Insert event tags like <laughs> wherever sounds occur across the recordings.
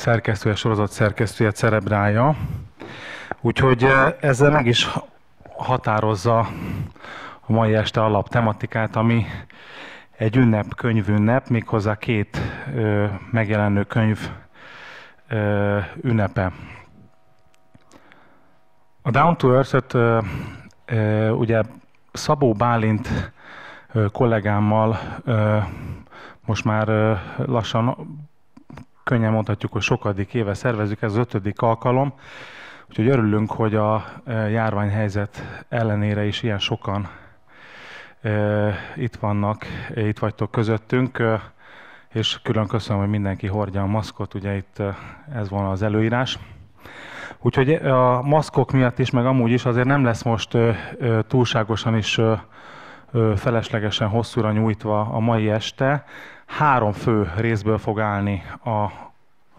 szerkesztője, sorozat szerkesztője cerebrálja. Úgyhogy eh, ezzel meg is határozza a mai este alap tematikát, ami egy ünnep, könyvünnep, méghozzá két ö, megjelenő könyv ö, ünnepe. A Down to earth ö, ö, ugye Szabó Bálint ö, kollégámmal ö, most már ö, lassan könnyen mondhatjuk, hogy sokadik éve szervezzük, ez az ötödik alkalom. Úgyhogy örülünk, hogy a e, járványhelyzet ellenére is ilyen sokan e, itt vannak, e, itt vagytok közöttünk, és külön köszönöm, hogy mindenki hordja a maszkot, ugye itt ez volna az előírás. Úgyhogy a maszkok miatt is, meg amúgy is azért nem lesz most túlságosan is feleslegesen hosszúra nyújtva a mai este, Három fő részből fog állni a,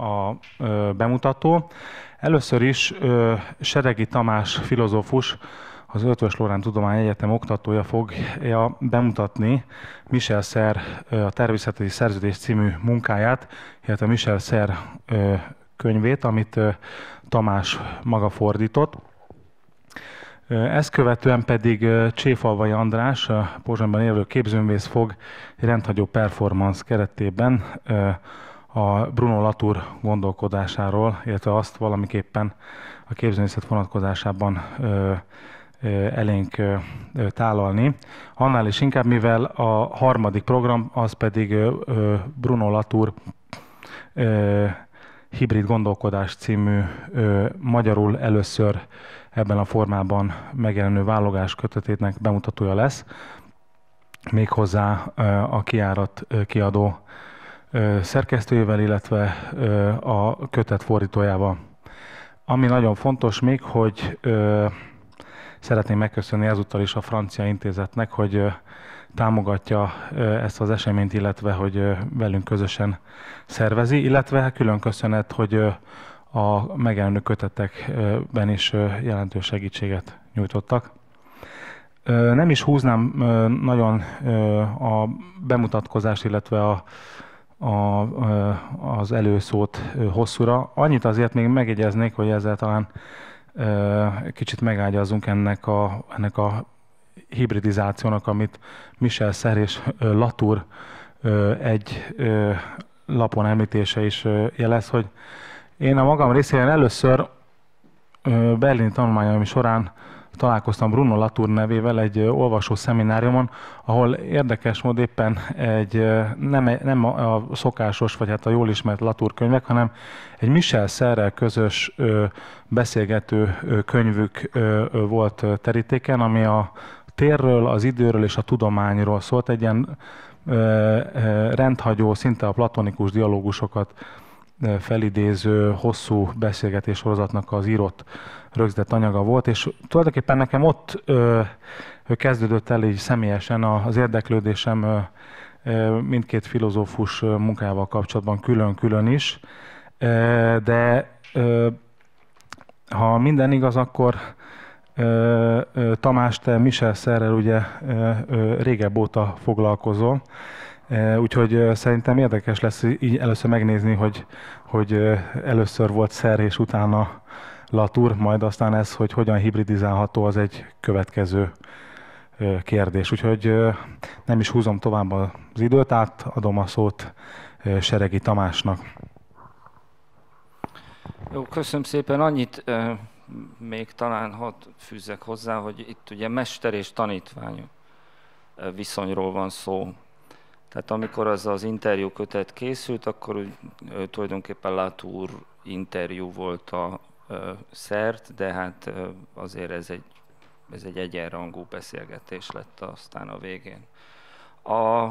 a ö, bemutató. Először is ö, Seregi Tamás filozófus, az Ötvös Lórán Tudomány Egyetem oktatója fogja bemutatni Michel Szer a Természeti Szerződés című munkáját, illetve Michel Szer könyvét, amit Tamás maga fordított. Ezt követően pedig Cséfalvai András, a Pozsonyban élő képzőművész fog egy rendhagyó performance keretében a Bruno Latour gondolkodásáról, illetve azt valamiképpen a képzőművészet vonatkozásában elénk tálalni. Annál is inkább, mivel a harmadik program, az pedig Bruno Latour Hibrid gondolkodás című magyarul először ebben a formában megjelenő válogatás kötetének bemutatója lesz, méghozzá a kiárat kiadó szerkesztőjével, illetve a kötet fordítójával. Ami nagyon fontos még, hogy szeretném megköszönni ezúttal is a Francia Intézetnek, hogy támogatja ezt az eseményt, illetve hogy velünk közösen szervezi, illetve külön köszönet, hogy a megjelenő kötetekben is jelentős segítséget nyújtottak. Nem is húznám nagyon a bemutatkozást, illetve a, a, az előszót hosszúra. Annyit azért még megjegyeznék, hogy ezzel talán kicsit megágyazunk ennek a, ennek a hibridizációnak, amit Michel Szer és Latour egy lapon említése is jelez, hogy én a magam részén először Berlin tanulmányaim során találkoztam Bruno Latour nevével egy olvasó szemináriumon, ahol érdekes mód éppen egy, nem, e-, nem a szokásos, vagy hát a jól ismert Latour könyvek, hanem egy Michel Szerrel közös beszélgető könyvük volt terítéken, ami a térről, az időről és a tudományról szólt, egy ilyen rendhagyó, szinte a platonikus dialógusokat felidéző, hosszú beszélgetés sorozatnak az írott rögzített anyaga volt, és tulajdonképpen nekem ott ö, kezdődött el így személyesen az érdeklődésem ö, ö, mindkét filozófus munkával kapcsolatban külön-külön is, ö, de ö, ha minden igaz, akkor ö, ö, Tamás, te Michel Szerrel ugye ö, ö, régebb óta foglalkozol, Úgyhogy szerintem érdekes lesz így először megnézni, hogy, hogy először volt szer, és utána latur, majd aztán ez, hogy hogyan hibridizálható, az egy következő kérdés. Úgyhogy nem is húzom tovább az időt, átadom a szót Seregi Tamásnak. Jó, köszönöm szépen. Annyit euh, még talán hadd fűzzek hozzá, hogy itt ugye mester és tanítvány viszonyról van szó tehát amikor az az interjú kötet készült, akkor úgy, tulajdonképpen Latour interjú volt a ö, szert, de hát ö, azért ez egy, ez egy egyenrangú beszélgetés lett aztán a végén. A,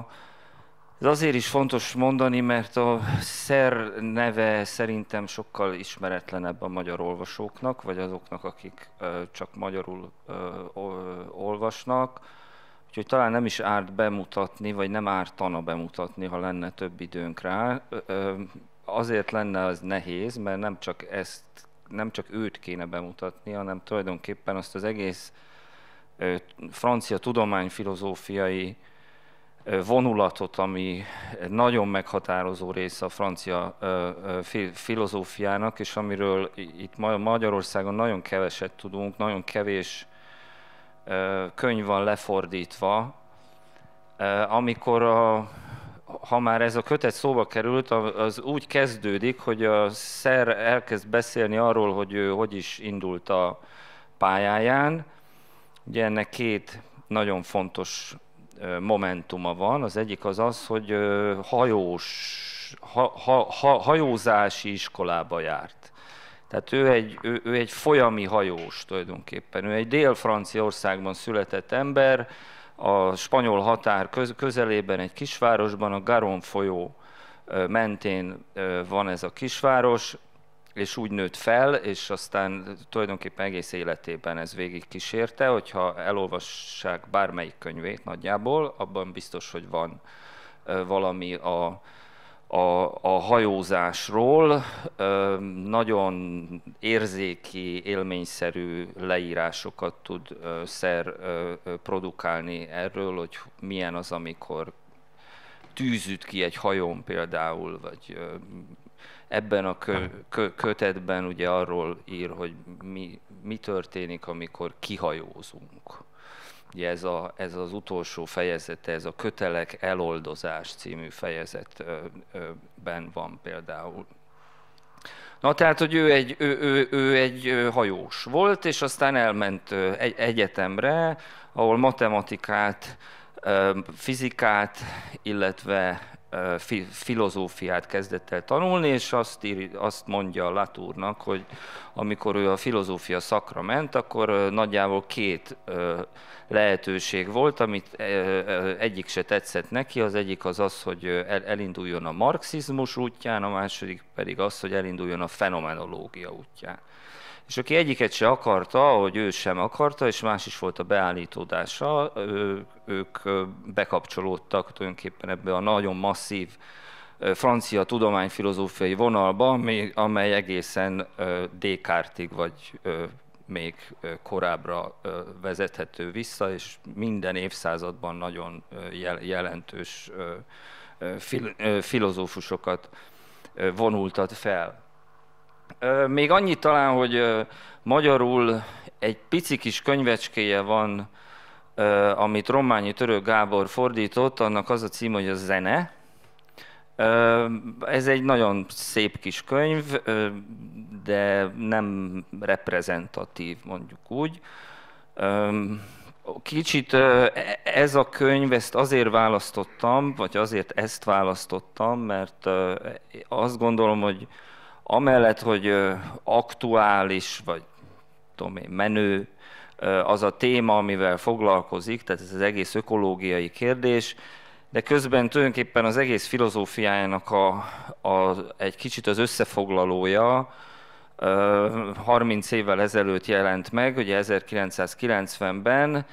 ez azért is fontos mondani, mert a szer neve szerintem sokkal ismeretlenebb a magyar olvasóknak, vagy azoknak, akik ö, csak magyarul ö, ö, olvasnak. Úgyhogy talán nem is árt bemutatni, vagy nem ártana bemutatni, ha lenne több időnk rá. Azért lenne az nehéz, mert nem csak ezt, nem csak őt kéne bemutatni, hanem tulajdonképpen azt az egész francia tudományfilozófiai vonulatot, ami nagyon meghatározó része a francia filozófiának, és amiről itt Magyarországon nagyon keveset tudunk, nagyon kevés könyv van lefordítva, amikor a, ha már ez a kötet szóba került, az úgy kezdődik, hogy a szer elkezd beszélni arról, hogy ő hogy is indult a pályáján. Ugye ennek két nagyon fontos momentuma van. Az egyik az az, hogy hajós, ha, ha, ha, hajózási iskolába járt. Tehát ő egy, ő, ő egy folyami hajós tulajdonképpen. Ő egy dél-franciaországban született ember, a spanyol határ köz, közelében, egy kisvárosban, a Garon folyó mentén van ez a kisváros, és úgy nőtt fel, és aztán tulajdonképpen egész életében ez végig kísérte, hogyha elolvassák bármelyik könyvét nagyjából, abban biztos, hogy van valami a, a, a hajózásról nagyon érzéki, élményszerű leírásokat tud szer produkálni erről, hogy milyen az, amikor tűzüt ki egy hajón például, vagy ebben a kö, kö, kötetben ugye arról ír, hogy mi, mi történik, amikor kihajózunk. Ugye ez, a, ez az utolsó fejezete, ez a kötelek eloldozás című fejezetben van például. Na tehát, hogy ő egy, ő, ő, ő egy hajós volt, és aztán elment egy egyetemre, ahol matematikát, fizikát, illetve fi, filozófiát kezdett el tanulni, és azt, ír, azt mondja Latúrnak, hogy amikor ő a filozófia szakra ment, akkor nagyjából két lehetőség volt, amit egyik se tetszett neki, az egyik az az, hogy elinduljon a marxizmus útján, a második pedig az, hogy elinduljon a fenomenológia útján és aki egyiket se akarta, hogy ő sem akarta, és más is volt a beállítódása, ő, ők bekapcsolódtak tulajdonképpen ebbe a nagyon masszív francia tudományfilozófiai vonalba, amely egészen Descartes-ig vagy még korábbra vezethető vissza, és minden évszázadban nagyon jelentős fil- filozófusokat vonultat fel. Még annyit talán, hogy magyarul egy pici kis könyvecskéje van, amit Rományi Török Gábor fordított, annak az a cím, hogy a zene. Ez egy nagyon szép kis könyv, de nem reprezentatív, mondjuk úgy. Kicsit ez a könyv, ezt azért választottam, vagy azért ezt választottam, mert azt gondolom, hogy Amellett, hogy aktuális, vagy tudom én, menő az a téma, amivel foglalkozik, tehát ez az egész ökológiai kérdés, de közben tulajdonképpen az egész filozófiájának a, a, egy kicsit az összefoglalója, 30 évvel ezelőtt jelent meg, ugye 1990-ben,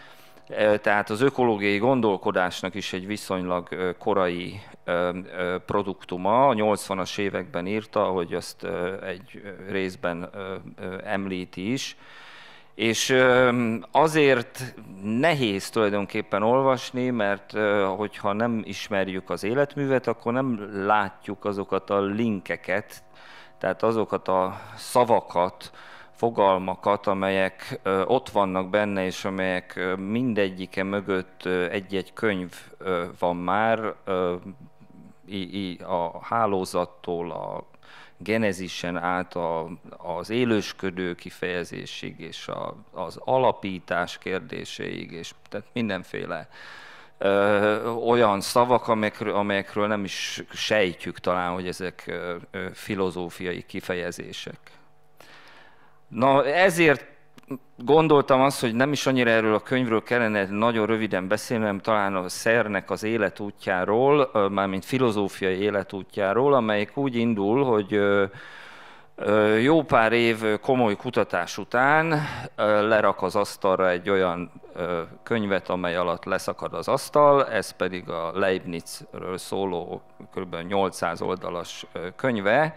tehát az ökológiai gondolkodásnak is egy viszonylag korai produktuma. A 80-as években írta, hogy azt egy részben említi is. És azért nehéz tulajdonképpen olvasni, mert hogyha nem ismerjük az életművet, akkor nem látjuk azokat a linkeket, tehát azokat a szavakat, fogalmakat, amelyek ott vannak benne, és amelyek mindegyike mögött egy-egy könyv van már, a hálózattól, a genezisen át a, az élősködő kifejezésig, és a, az alapítás kérdéséig, és tehát mindenféle ö, olyan szavak, amelyekről, amelyekről nem is sejtjük talán, hogy ezek ö, ö, filozófiai kifejezések. Na ezért gondoltam azt, hogy nem is annyira erről a könyvről kellene nagyon röviden beszélnem, talán a szernek az életútjáról, mármint filozófiai életútjáról, amelyik úgy indul, hogy jó pár év komoly kutatás után lerak az asztalra egy olyan könyvet, amely alatt leszakad az asztal, ez pedig a Leibnizről szóló kb. 800 oldalas könyve,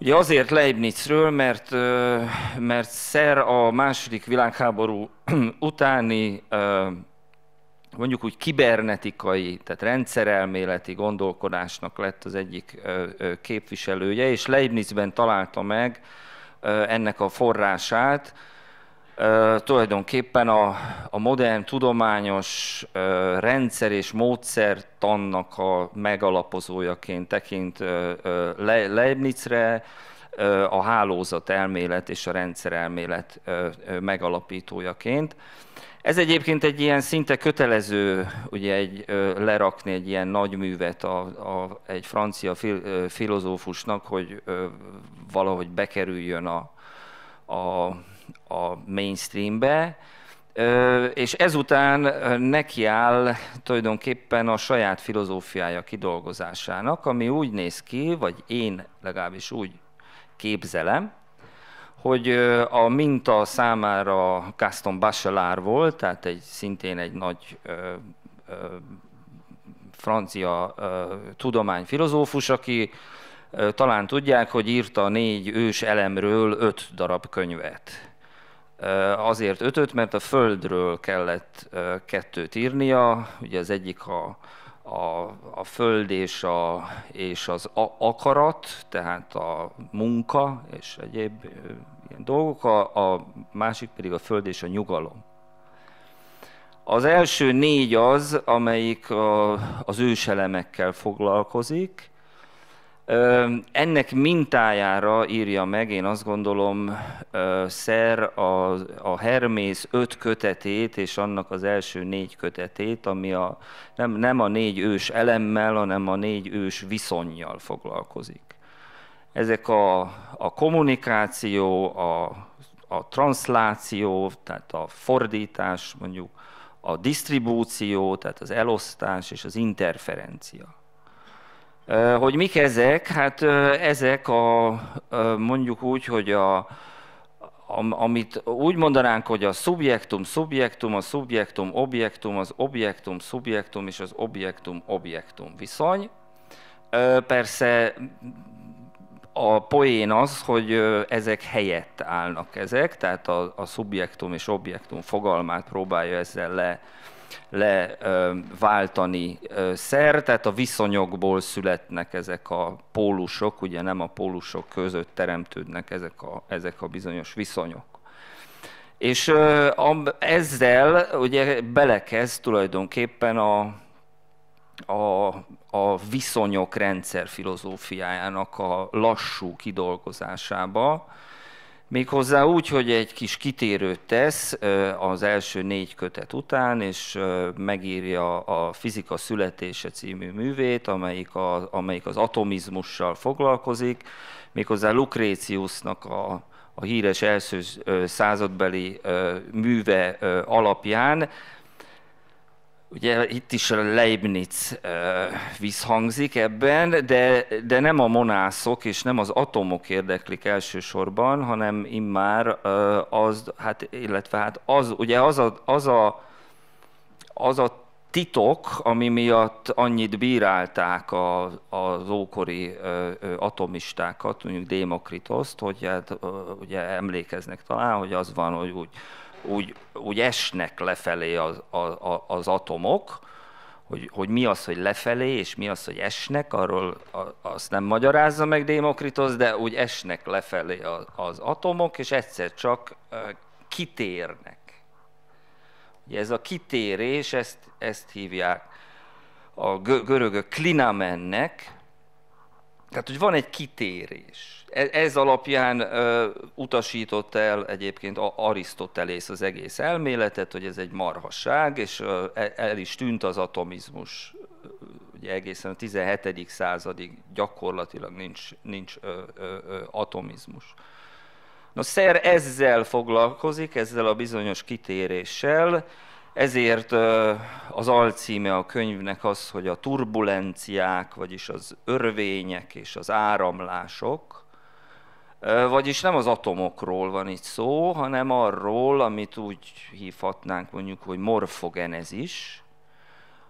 Ugye azért Leibnizről, mert, mert Szer a második világháború <clears throat> utáni mondjuk úgy kibernetikai, tehát rendszerelméleti gondolkodásnak lett az egyik képviselője, és Leibnizben találta meg ennek a forrását, tulajdonképpen a, a modern tudományos uh, rendszer és módszertannak a megalapozójaként tekint uh, Le Leibnizre, a hálózat elmélet és a rendszer elmélet megalapítójaként. Ez egyébként egy ilyen szinte kötelező, ugye egy, lerakni egy ilyen nagy művet a, a, egy francia fil, filozófusnak, hogy valahogy bekerüljön a, a a mainstreambe, és ezután nekiáll tulajdonképpen a saját filozófiája kidolgozásának, ami úgy néz ki, vagy én legalábbis úgy képzelem, hogy a minta számára Gaston Bachelard volt, tehát egy szintén egy nagy ö, ö, francia ö, tudományfilozófus, aki ö, talán tudják, hogy írta négy ős elemről öt darab könyvet. Azért ötöt, mert a Földről kellett kettőt írnia, ugye az egyik a, a, a Föld és, a, és az a, akarat, tehát a munka és egyéb ilyen dolgok, a, a másik pedig a Föld és a nyugalom. Az első négy az, amelyik a, az őselemekkel foglalkozik, ennek mintájára írja meg, én azt gondolom, Szer a, a Hermész öt kötetét és annak az első négy kötetét, ami a, nem, nem a négy ős elemmel, hanem a négy ős viszonyjal foglalkozik. Ezek a, a kommunikáció, a, a transzláció, tehát a fordítás mondjuk, a disztribúció, tehát az elosztás és az interferencia. Hogy mik ezek? Hát ezek a, mondjuk úgy, hogy a, amit úgy mondanánk, hogy a szubjektum, szubjektum, a szubjektum, objektum, az objektum, szubjektum és az objektum, objektum viszony. Persze a poén az, hogy ezek helyett állnak ezek, tehát a, a szubjektum és objektum fogalmát próbálja ezzel le leváltani szer, tehát a viszonyokból születnek ezek a pólusok, ugye nem a pólusok között teremtődnek ezek a, ezek a bizonyos viszonyok. És ezzel ugye belekezd tulajdonképpen a, a, a viszonyok rendszer filozófiájának a lassú kidolgozásába, Méghozzá úgy, hogy egy kis kitérőt tesz az első négy kötet után, és megírja a Fizika születése című művét, amelyik, a, amelyik az atomizmussal foglalkozik, méghozzá Lucréciusnak a, a híres első századbeli műve alapján, Ugye itt is a Leibniz visszhangzik ebben, de, de nem a monászok és nem az atomok érdeklik elsősorban, hanem immár az, hát, illetve hát az, ugye az a, az a, az a titok, ami miatt annyit bírálták a, az ókori atomistákat, mondjuk Démokritoszt, hogy hát, ugye emlékeznek talán, hogy az van, hogy úgy úgy, úgy esnek lefelé az, a, a, az atomok, hogy, hogy mi az, hogy lefelé, és mi az, hogy esnek, arról azt nem magyarázza meg Démokritos, de úgy esnek lefelé az, az atomok, és egyszer csak kitérnek. Ugye ez a kitérés, ezt, ezt hívják a görögök klinamennek, tehát, hogy van egy kitérés. E, ez, alapján ö, utasított el egyébként Arisztotelész az egész elméletet, hogy ez egy marhasság, és ö, e, el is tűnt az atomizmus ugye egészen a 17. századig gyakorlatilag nincs, nincs ö, ö, ö, atomizmus. Na, Szer ezzel foglalkozik, ezzel a bizonyos kitéréssel, ezért az alcíme a könyvnek az, hogy a turbulenciák, vagyis az örvények és az áramlások, vagyis nem az atomokról van itt szó, hanem arról, amit úgy hívhatnánk mondjuk, hogy morfogenezis,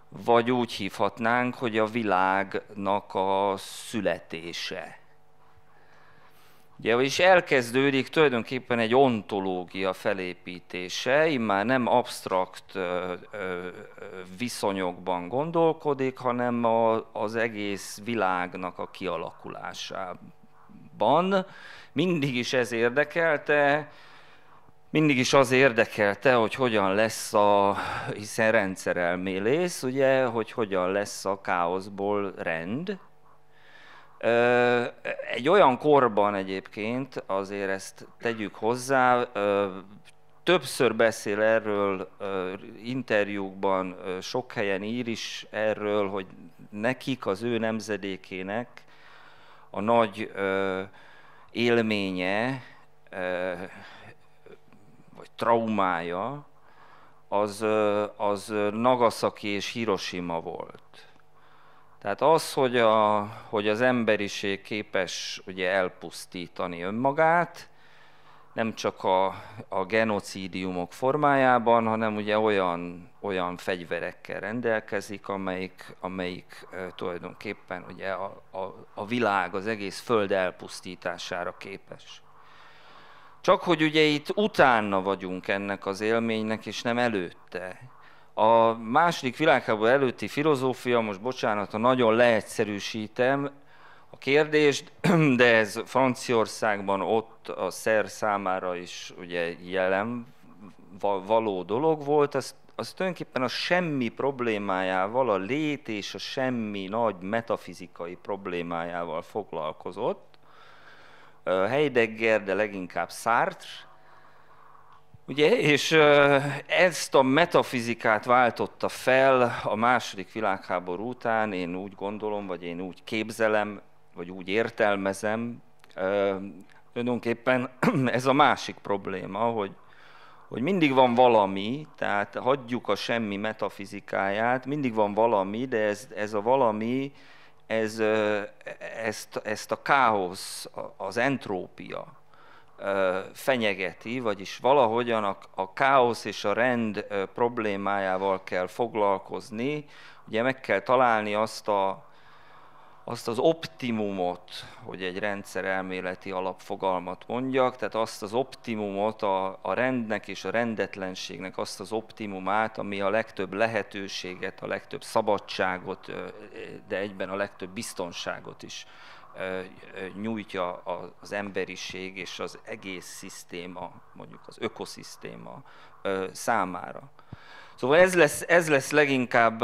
vagy úgy hívhatnánk, hogy a világnak a születése. Ugye, vagyis elkezdődik tulajdonképpen egy ontológia felépítése, immár nem absztrakt viszonyokban gondolkodik, hanem a, az egész világnak a kialakulásában. Mindig is ez érdekelte, mindig is az érdekelte, hogy hogyan lesz a, hiszen rendszerelmélész, ugye, hogy hogyan lesz a káoszból rend, egy olyan korban egyébként, azért ezt tegyük hozzá, többször beszél erről interjúkban, sok helyen ír is erről, hogy nekik, az ő nemzedékének a nagy élménye, vagy traumája, az, az Nagasaki és Hiroshima volt. Tehát az, hogy, a, hogy az emberiség képes ugye elpusztítani önmagát, nem csak a, a genocidiumok formájában, hanem ugye olyan, olyan fegyverekkel rendelkezik, amelyik, amelyik e, tulajdonképpen ugye a, a, a világ, az egész föld elpusztítására képes. Csak hogy ugye itt utána vagyunk ennek az élménynek, és nem előtte. A második világháború előtti filozófia, most bocsánat, ha nagyon leegyszerűsítem a kérdést, <clears throat> de ez Franciaországban ott a szer számára is ugye jelen való dolog volt, Az, az tulajdonképpen a semmi problémájával, a lét és a semmi nagy metafizikai problémájával foglalkozott. Heidegger, de leginkább Sartre, Ugye, és eh, ezt a metafizikát váltotta fel a második világháború után, én úgy gondolom, vagy én úgy képzelem, vagy úgy értelmezem. Eh, tulajdonképpen <clears throat> ez a másik probléma, hogy, hogy mindig van valami, tehát hagyjuk a semmi metafizikáját, mindig van valami, de ez, ez a valami, ez, eh, ezt, ezt a káosz, az entrópia, fenyegeti, vagyis valahogyan a, a káosz és a rend problémájával kell foglalkozni, ugye meg kell találni azt a azt az optimumot, hogy egy rendszerelméleti alapfogalmat mondjak, tehát azt az optimumot, a, a rendnek és a rendetlenségnek azt az optimumát, ami a legtöbb lehetőséget, a legtöbb szabadságot, de egyben a legtöbb biztonságot is nyújtja az emberiség és az egész szisztéma, mondjuk az ökoszisztéma számára. Szóval ez lesz, ez lesz leginkább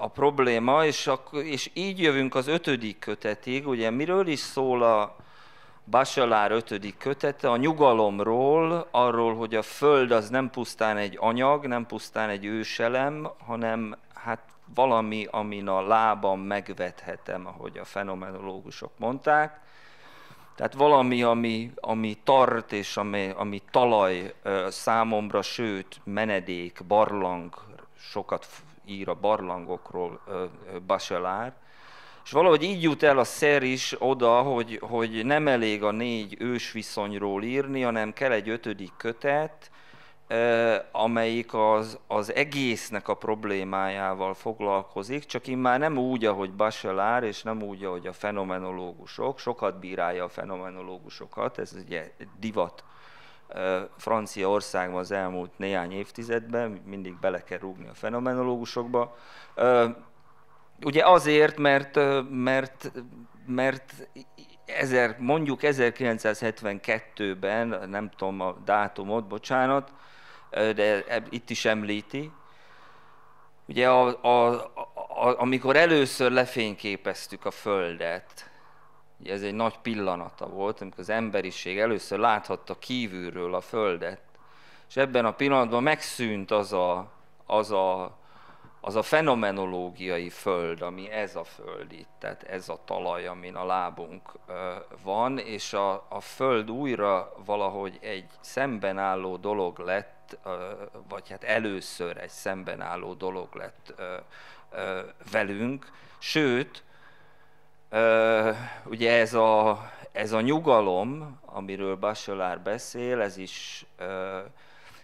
a probléma, és, a, és így jövünk az ötödik kötetig. Ugye miről is szól a Bachelár ötödik kötete? A nyugalomról, arról, hogy a Föld az nem pusztán egy anyag, nem pusztán egy őselem, hanem hát valami, amin a lábam megvethetem, ahogy a fenomenológusok mondták. Tehát valami, ami, ami tart és ami, ami talaj számomra, sőt, menedék, barlang, sokat ír a barlangokról Bachelard, és valahogy így jut el a szer is oda, hogy, hogy nem elég a négy ősviszonyról írni, hanem kell egy ötödik kötet, amelyik az, az egésznek a problémájával foglalkozik, csak én már nem úgy, ahogy Bachelard, és nem úgy, ahogy a fenomenológusok, sokat bírálja a fenomenológusokat, ez ugye divat Franciaországban az elmúlt néhány évtizedben, mindig bele kell rúgni a fenomenológusokba. Ugye azért, mert, mert, mert ezer, mondjuk 1972-ben, nem tudom a dátumot, bocsánat, de itt is említi. Ugye a, a, a, amikor először lefényképeztük a Földet, ugye ez egy nagy pillanata volt, amikor az emberiség először láthatta kívülről a Földet, és ebben a pillanatban megszűnt az a, az a, az a fenomenológiai föld, ami ez a föld itt, tehát ez a talaj, amin a lábunk van, és a, a föld újra valahogy egy szembenálló dolog lett vagy hát először egy szembenálló dolog lett velünk, sőt, ugye ez a, ez a nyugalom, amiről Bachelard beszél, ez is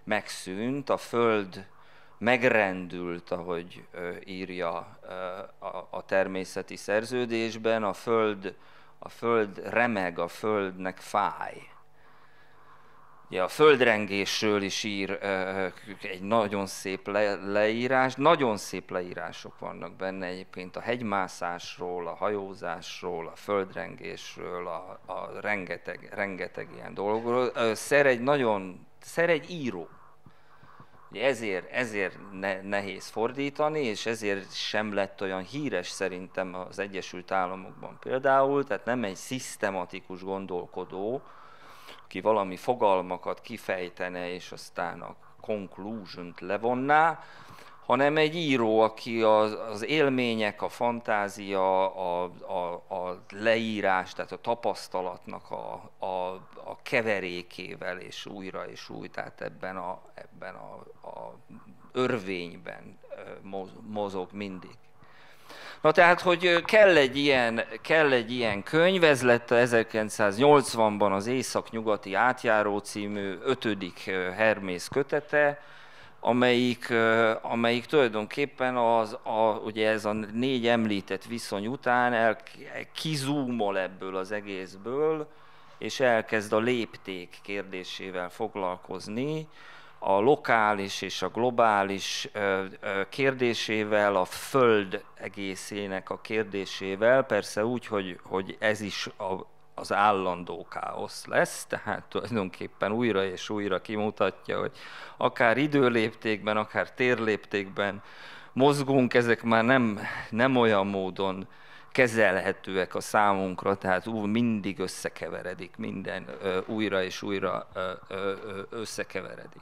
megszűnt, a Föld megrendült, ahogy írja a természeti szerződésben, a Föld, a föld remeg, a Földnek fáj Ugye a földrengésről is ír egy nagyon szép le, leírás, nagyon szép leírások vannak benne egyébként a hegymászásról, a hajózásról, a földrengésről, a, a rengeteg, rengeteg ilyen dologról. Szer egy nagyon, szer egy író. Ugye ezért, ezért ne, nehéz fordítani, és ezért sem lett olyan híres szerintem az Egyesült Államokban például, tehát nem egy szisztematikus gondolkodó, aki valami fogalmakat kifejtene, és aztán a conclusion levonná, hanem egy író, aki az, az élmények, a fantázia, a, a, a leírás, tehát a tapasztalatnak a, a, a keverékével és újra és új, tehát ebben a, ebben a, a örvényben mozog mindig. Na tehát, hogy kell egy ilyen, kell egy ilyen könyv, ez lett 1980-ban az Észak-nyugati átjáró című ötödik Hermész kötete, amelyik, amelyik tulajdonképpen az, a, ugye ez a négy említett viszony után el, kizúmol ebből az egészből, és elkezd a lépték kérdésével foglalkozni, a lokális és a globális kérdésével, a Föld egészének a kérdésével, persze úgy, hogy, hogy ez is a, az állandó káosz lesz, tehát tulajdonképpen újra és újra kimutatja, hogy akár időléptékben, akár térléptékben mozgunk, ezek már nem, nem olyan módon kezelhetőek a számunkra, tehát ú, mindig összekeveredik, minden ö, újra és újra ö, ö, összekeveredik.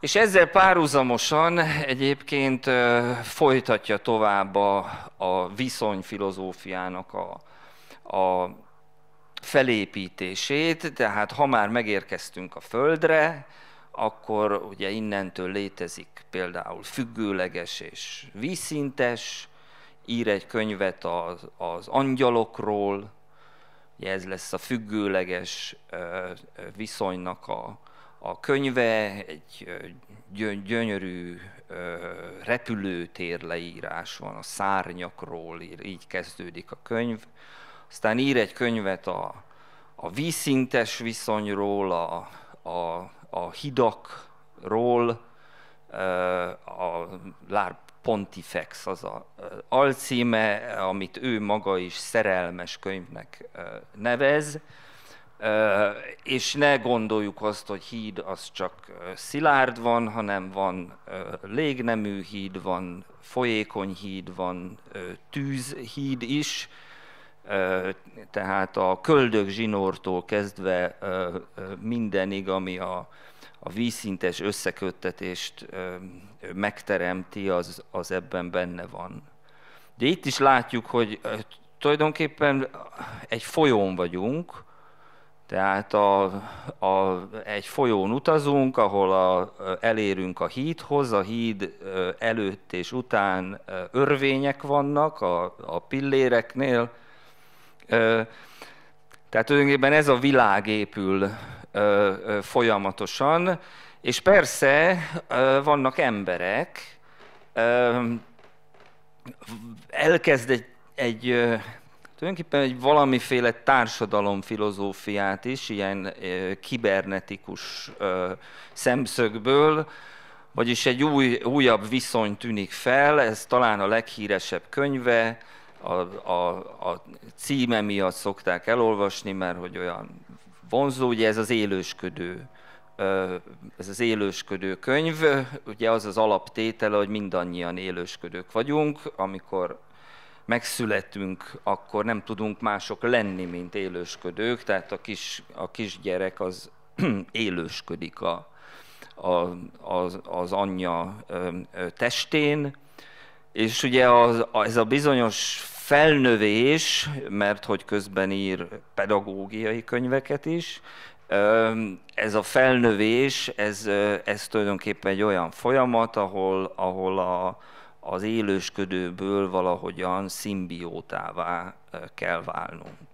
És ezzel párhuzamosan egyébként folytatja tovább a, a viszony filozófiának a, a felépítését, tehát ha már megérkeztünk a Földre, akkor ugye innentől létezik például függőleges és vízszintes, ír egy könyvet az, az angyalokról, ugye ez lesz a függőleges viszonynak a, a könyve egy gyönyörű repülőtér leírás van, a szárnyakról ír, így kezdődik a könyv. Aztán ír egy könyvet a, a vízszintes viszonyról, a, a, a hidakról, a Lár Pontifex az a alcíme, amit ő maga is szerelmes könyvnek nevez és ne gondoljuk azt, hogy híd az csak szilárd van, hanem van légnemű híd, van folyékony híd, van tűzhíd is, tehát a köldök zsinórtól kezdve mindenig, ami a, a vízszintes összeköttetést megteremti, az, az ebben benne van. De itt is látjuk, hogy tulajdonképpen egy folyón vagyunk, tehát a, a, egy folyón utazunk, ahol a, elérünk a hídhoz, a híd előtt és után örvények vannak a, a pilléreknél. Tehát tulajdonképpen ez a világ épül folyamatosan, és persze vannak emberek, elkezd egy, egy tulajdonképpen egy valamiféle társadalom filozófiát is, ilyen kibernetikus szemszögből, vagyis egy új, újabb viszony tűnik fel, ez talán a leghíresebb könyve, a, a, a címe miatt szokták elolvasni, mert hogy olyan vonzó, ugye ez az élősködő ez az élősködő könyv, ugye az az alaptétele, hogy mindannyian élősködők vagyunk, amikor megszületünk, akkor nem tudunk mások lenni, mint élősködők, tehát a, kis, a kisgyerek az <clears throat> élősködik a, a, az, az anyja testén, és ugye az, ez a bizonyos felnövés, mert hogy közben ír pedagógiai könyveket is, ez a felnövés, ez, ez tulajdonképpen egy olyan folyamat, ahol, ahol a, az élősködőből valahogyan szimbiótává kell válnunk.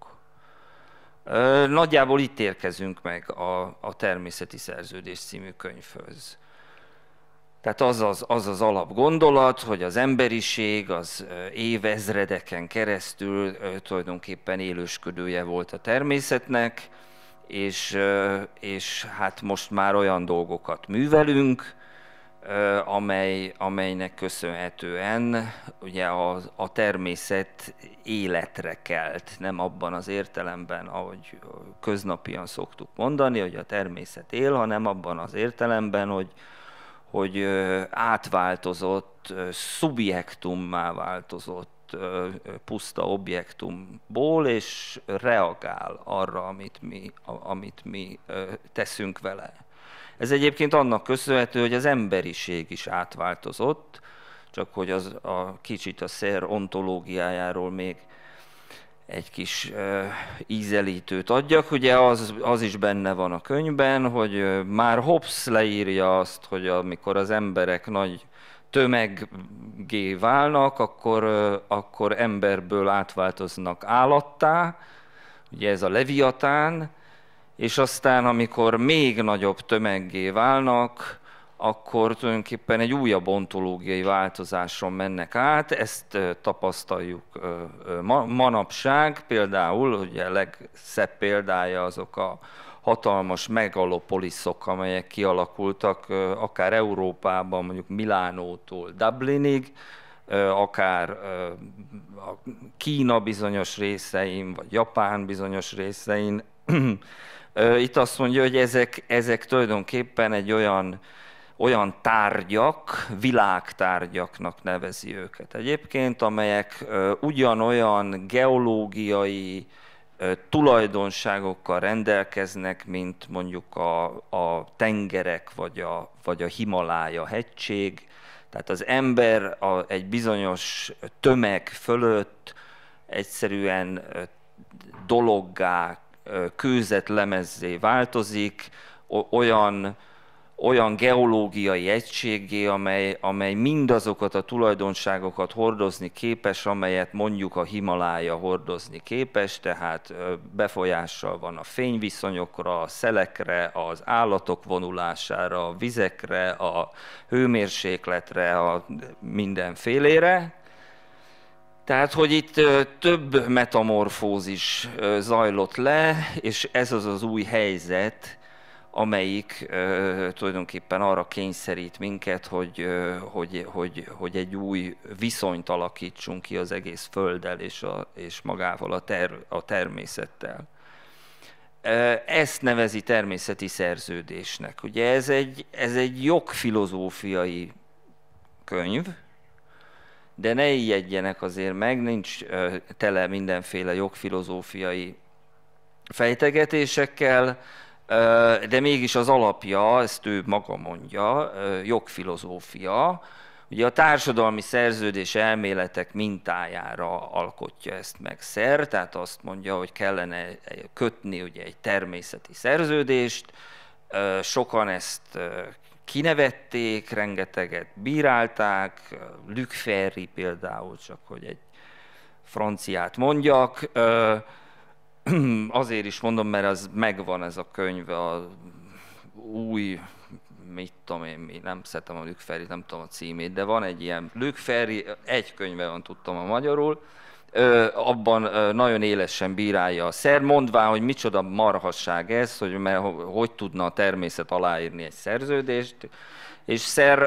Nagyjából itt érkezünk meg a, a Természeti Szerződés című könyvhöz. Tehát az az, az az alapgondolat, hogy az emberiség az évezredeken keresztül tulajdonképpen élősködője volt a természetnek, és, és hát most már olyan dolgokat művelünk, amely, amelynek köszönhetően ugye a, a természet életre kelt, nem abban az értelemben, ahogy köznapian szoktuk mondani, hogy a természet él, hanem abban az értelemben, hogy, hogy átváltozott, szubjektummá változott puszta objektumból, és reagál arra, amit mi, amit mi teszünk vele. Ez egyébként annak köszönhető, hogy az emberiség is átváltozott, csak hogy az a kicsit a szer ontológiájáról még egy kis uh, ízelítőt adjak. Ugye az, az is benne van a könyvben, hogy már Hobbes leírja azt, hogy amikor az emberek nagy tömeggé válnak, akkor, uh, akkor emberből átváltoznak állattá. Ugye ez a leviatán, és aztán, amikor még nagyobb tömeggé válnak, akkor tulajdonképpen egy újabb ontológiai változáson mennek át. Ezt tapasztaljuk manapság, például, ugye a legszebb példája azok a hatalmas megalopoliszok, amelyek kialakultak akár Európában, mondjuk Milánótól Dublinig, akár Kína bizonyos részein, vagy Japán bizonyos részein, <clears throat> Itt azt mondja, hogy ezek, ezek tulajdonképpen egy olyan, olyan tárgyak, világtárgyaknak nevezi őket. Egyébként, amelyek ugyanolyan geológiai tulajdonságokkal rendelkeznek, mint mondjuk a, a tengerek vagy a, vagy a Himalája hegység. Tehát az ember a, egy bizonyos tömeg fölött egyszerűen dologgá, kőzet lemezzé változik, olyan, olyan geológiai egységé, amely, amely mindazokat a tulajdonságokat hordozni képes, amelyet mondjuk a Himalája hordozni képes, tehát befolyással van a fényviszonyokra, a szelekre, az állatok vonulására, a vizekre, a hőmérsékletre, a mindenfélére tehát, hogy itt több metamorfózis zajlott le, és ez az az új helyzet, amelyik ö, tulajdonképpen arra kényszerít minket, hogy, ö, hogy, hogy, hogy egy új viszonyt alakítsunk ki az egész Földdel és, a, és magával a, ter, a természettel. Ezt nevezi természeti szerződésnek. Ugye ez egy, ez egy jogfilozófiai könyv, de ne ijedjenek azért meg, nincs tele mindenféle jogfilozófiai fejtegetésekkel, de mégis az alapja, ezt ő maga mondja, jogfilozófia, Ugye a társadalmi szerződés elméletek mintájára alkotja ezt meg szer, tehát azt mondja, hogy kellene kötni ugye egy természeti szerződést, sokan ezt kinevették rengeteget, bírálták, Luc Ferry például, csak hogy egy franciát mondjak, <clears throat> azért is mondom, mert az megvan ez a könyv, a új, mit tudom én, mi, nem szeretem a Luc Ferry, nem tudom a címét, de van egy ilyen, Luc Ferry, egy könyve van, tudtam a magyarul, abban nagyon élesen bírálja a szer, mondvá, hogy micsoda marhasság ez, hogy mert hogy tudna a természet aláírni egy szerződést, és Szer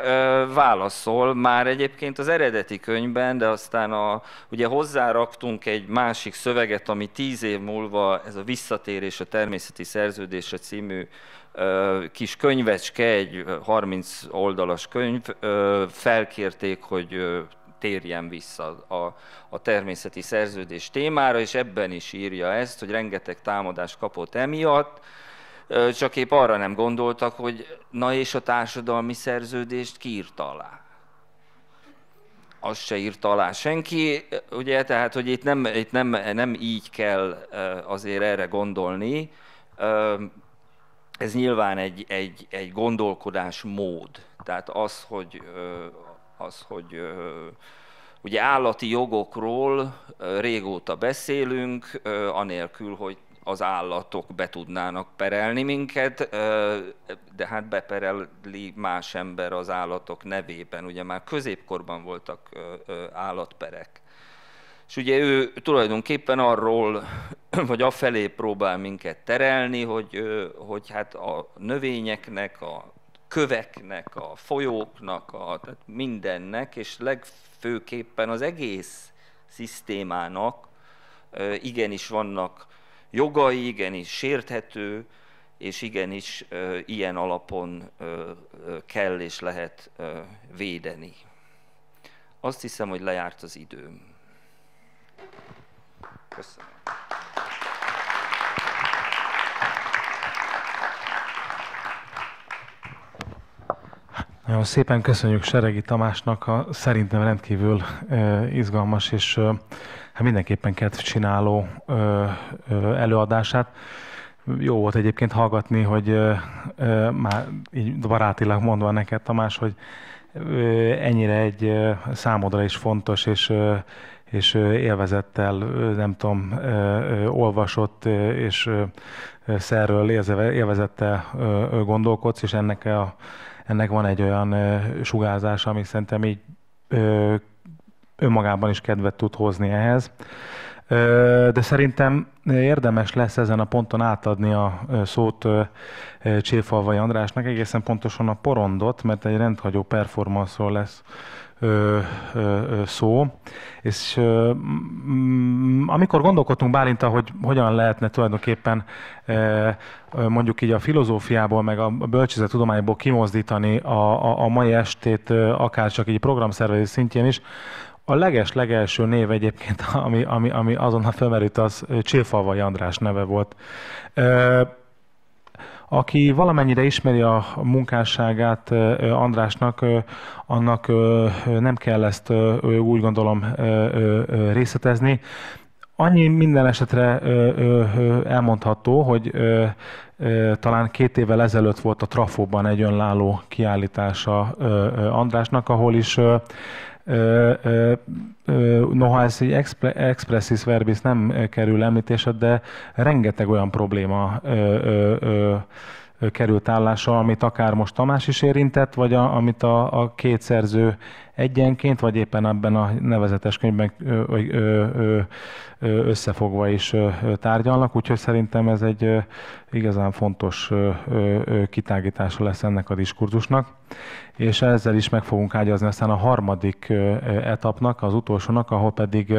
válaszol már egyébként az eredeti könyvben, de aztán a, ugye hozzáraktunk egy másik szöveget, ami tíz év múlva ez a Visszatérés a természeti szerződése című kis könyvecske, egy 30 oldalas könyv, felkérték, hogy térjen vissza a, a természeti szerződés témára, és ebben is írja ezt, hogy rengeteg támadást kapott emiatt, csak épp arra nem gondoltak, hogy na és a társadalmi szerződést kiírta alá azt se írta alá senki, ugye, tehát, hogy itt nem, itt nem, nem így kell azért erre gondolni. Ez nyilván egy, egy, egy gondolkodásmód. Tehát az, hogy az, hogy ugye állati jogokról régóta beszélünk, anélkül, hogy az állatok be tudnának perelni minket, de hát bepereli más ember az állatok nevében. Ugye már középkorban voltak állatperek. És ugye ő tulajdonképpen arról, <clears throat> vagy afelé próbál minket terelni, hogy, hogy hát a növényeknek, a köveknek, a folyóknak, a, tehát mindennek, és legfőképpen az egész szisztémának igenis vannak jogai, igenis sérthető, és igenis ilyen alapon kell és lehet védeni. Azt hiszem, hogy lejárt az időm. Köszönöm. Nagyon szépen köszönjük Seregi Tamásnak a szerintem rendkívül izgalmas és hát mindenképpen kedvcsináló csináló előadását. Jó volt egyébként hallgatni, hogy már így barátilag mondva neked, Tamás, hogy ennyire egy számodra is fontos és és élvezettel, nem tudom, olvasott és szerről élvezettel gondolkodsz, és ennek a ennek van egy olyan sugárzása, ami szerintem így önmagában is kedvet tud hozni ehhez. De szerintem érdemes lesz ezen a ponton átadni a szót Cséfalvai Andrásnak, egészen pontosan a porondot, mert egy rendhagyó performanszról lesz ö, ö, szó. És ö, amikor gondolkodtunk Bálinta, hogy hogyan lehetne tulajdonképpen ö, mondjuk így a filozófiából, meg a bölcsészet tudományból kimozdítani a, a, a mai estét, akár csak így programszervezés szintjén is, a leges-legelső név egyébként, <laughs> ami, ami, ami azonnal felmerült, az Csillfalvai András neve volt. Ö, aki valamennyire ismeri a munkásságát Andrásnak, annak nem kell ezt úgy gondolom részletezni. Annyi minden esetre elmondható, hogy talán két évvel ezelőtt volt a Trafóban egy önálló kiállítása Andrásnak, ahol is noha ez egy expressis verbis nem kerül említésre, de rengeteg olyan probléma került állása, amit akár most Tamás is érintett, vagy a, amit a, a két szerző egyenként, vagy éppen ebben a nevezetes könyvben ö, ö, ö, összefogva is tárgyalnak, úgyhogy szerintem ez egy igazán fontos kitágítása lesz ennek a diskurzusnak, és ezzel is meg fogunk ágyazni aztán a harmadik etapnak, az utolsónak, ahol pedig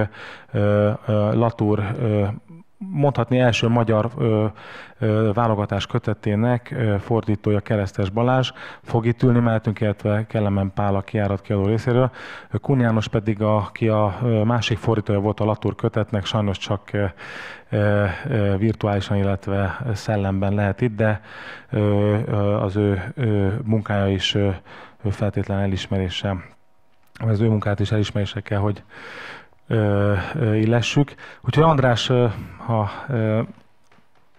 Latúr mondhatni első magyar ö, ö, válogatás kötetének ö, fordítója Keresztes Balázs fog itt ülni mellettünk, illetve Kellemen Pál a kiárat kiadó részéről. Kun János pedig, aki a másik fordítója volt a Latour kötetnek, sajnos csak ö, ö, virtuálisan, illetve szellemben lehet itt, de ö, ö, az ő ö, munkája is ö, feltétlen elismerése, az ő munkát is elismerése kell, hogy illessük. Úgyhogy András, ha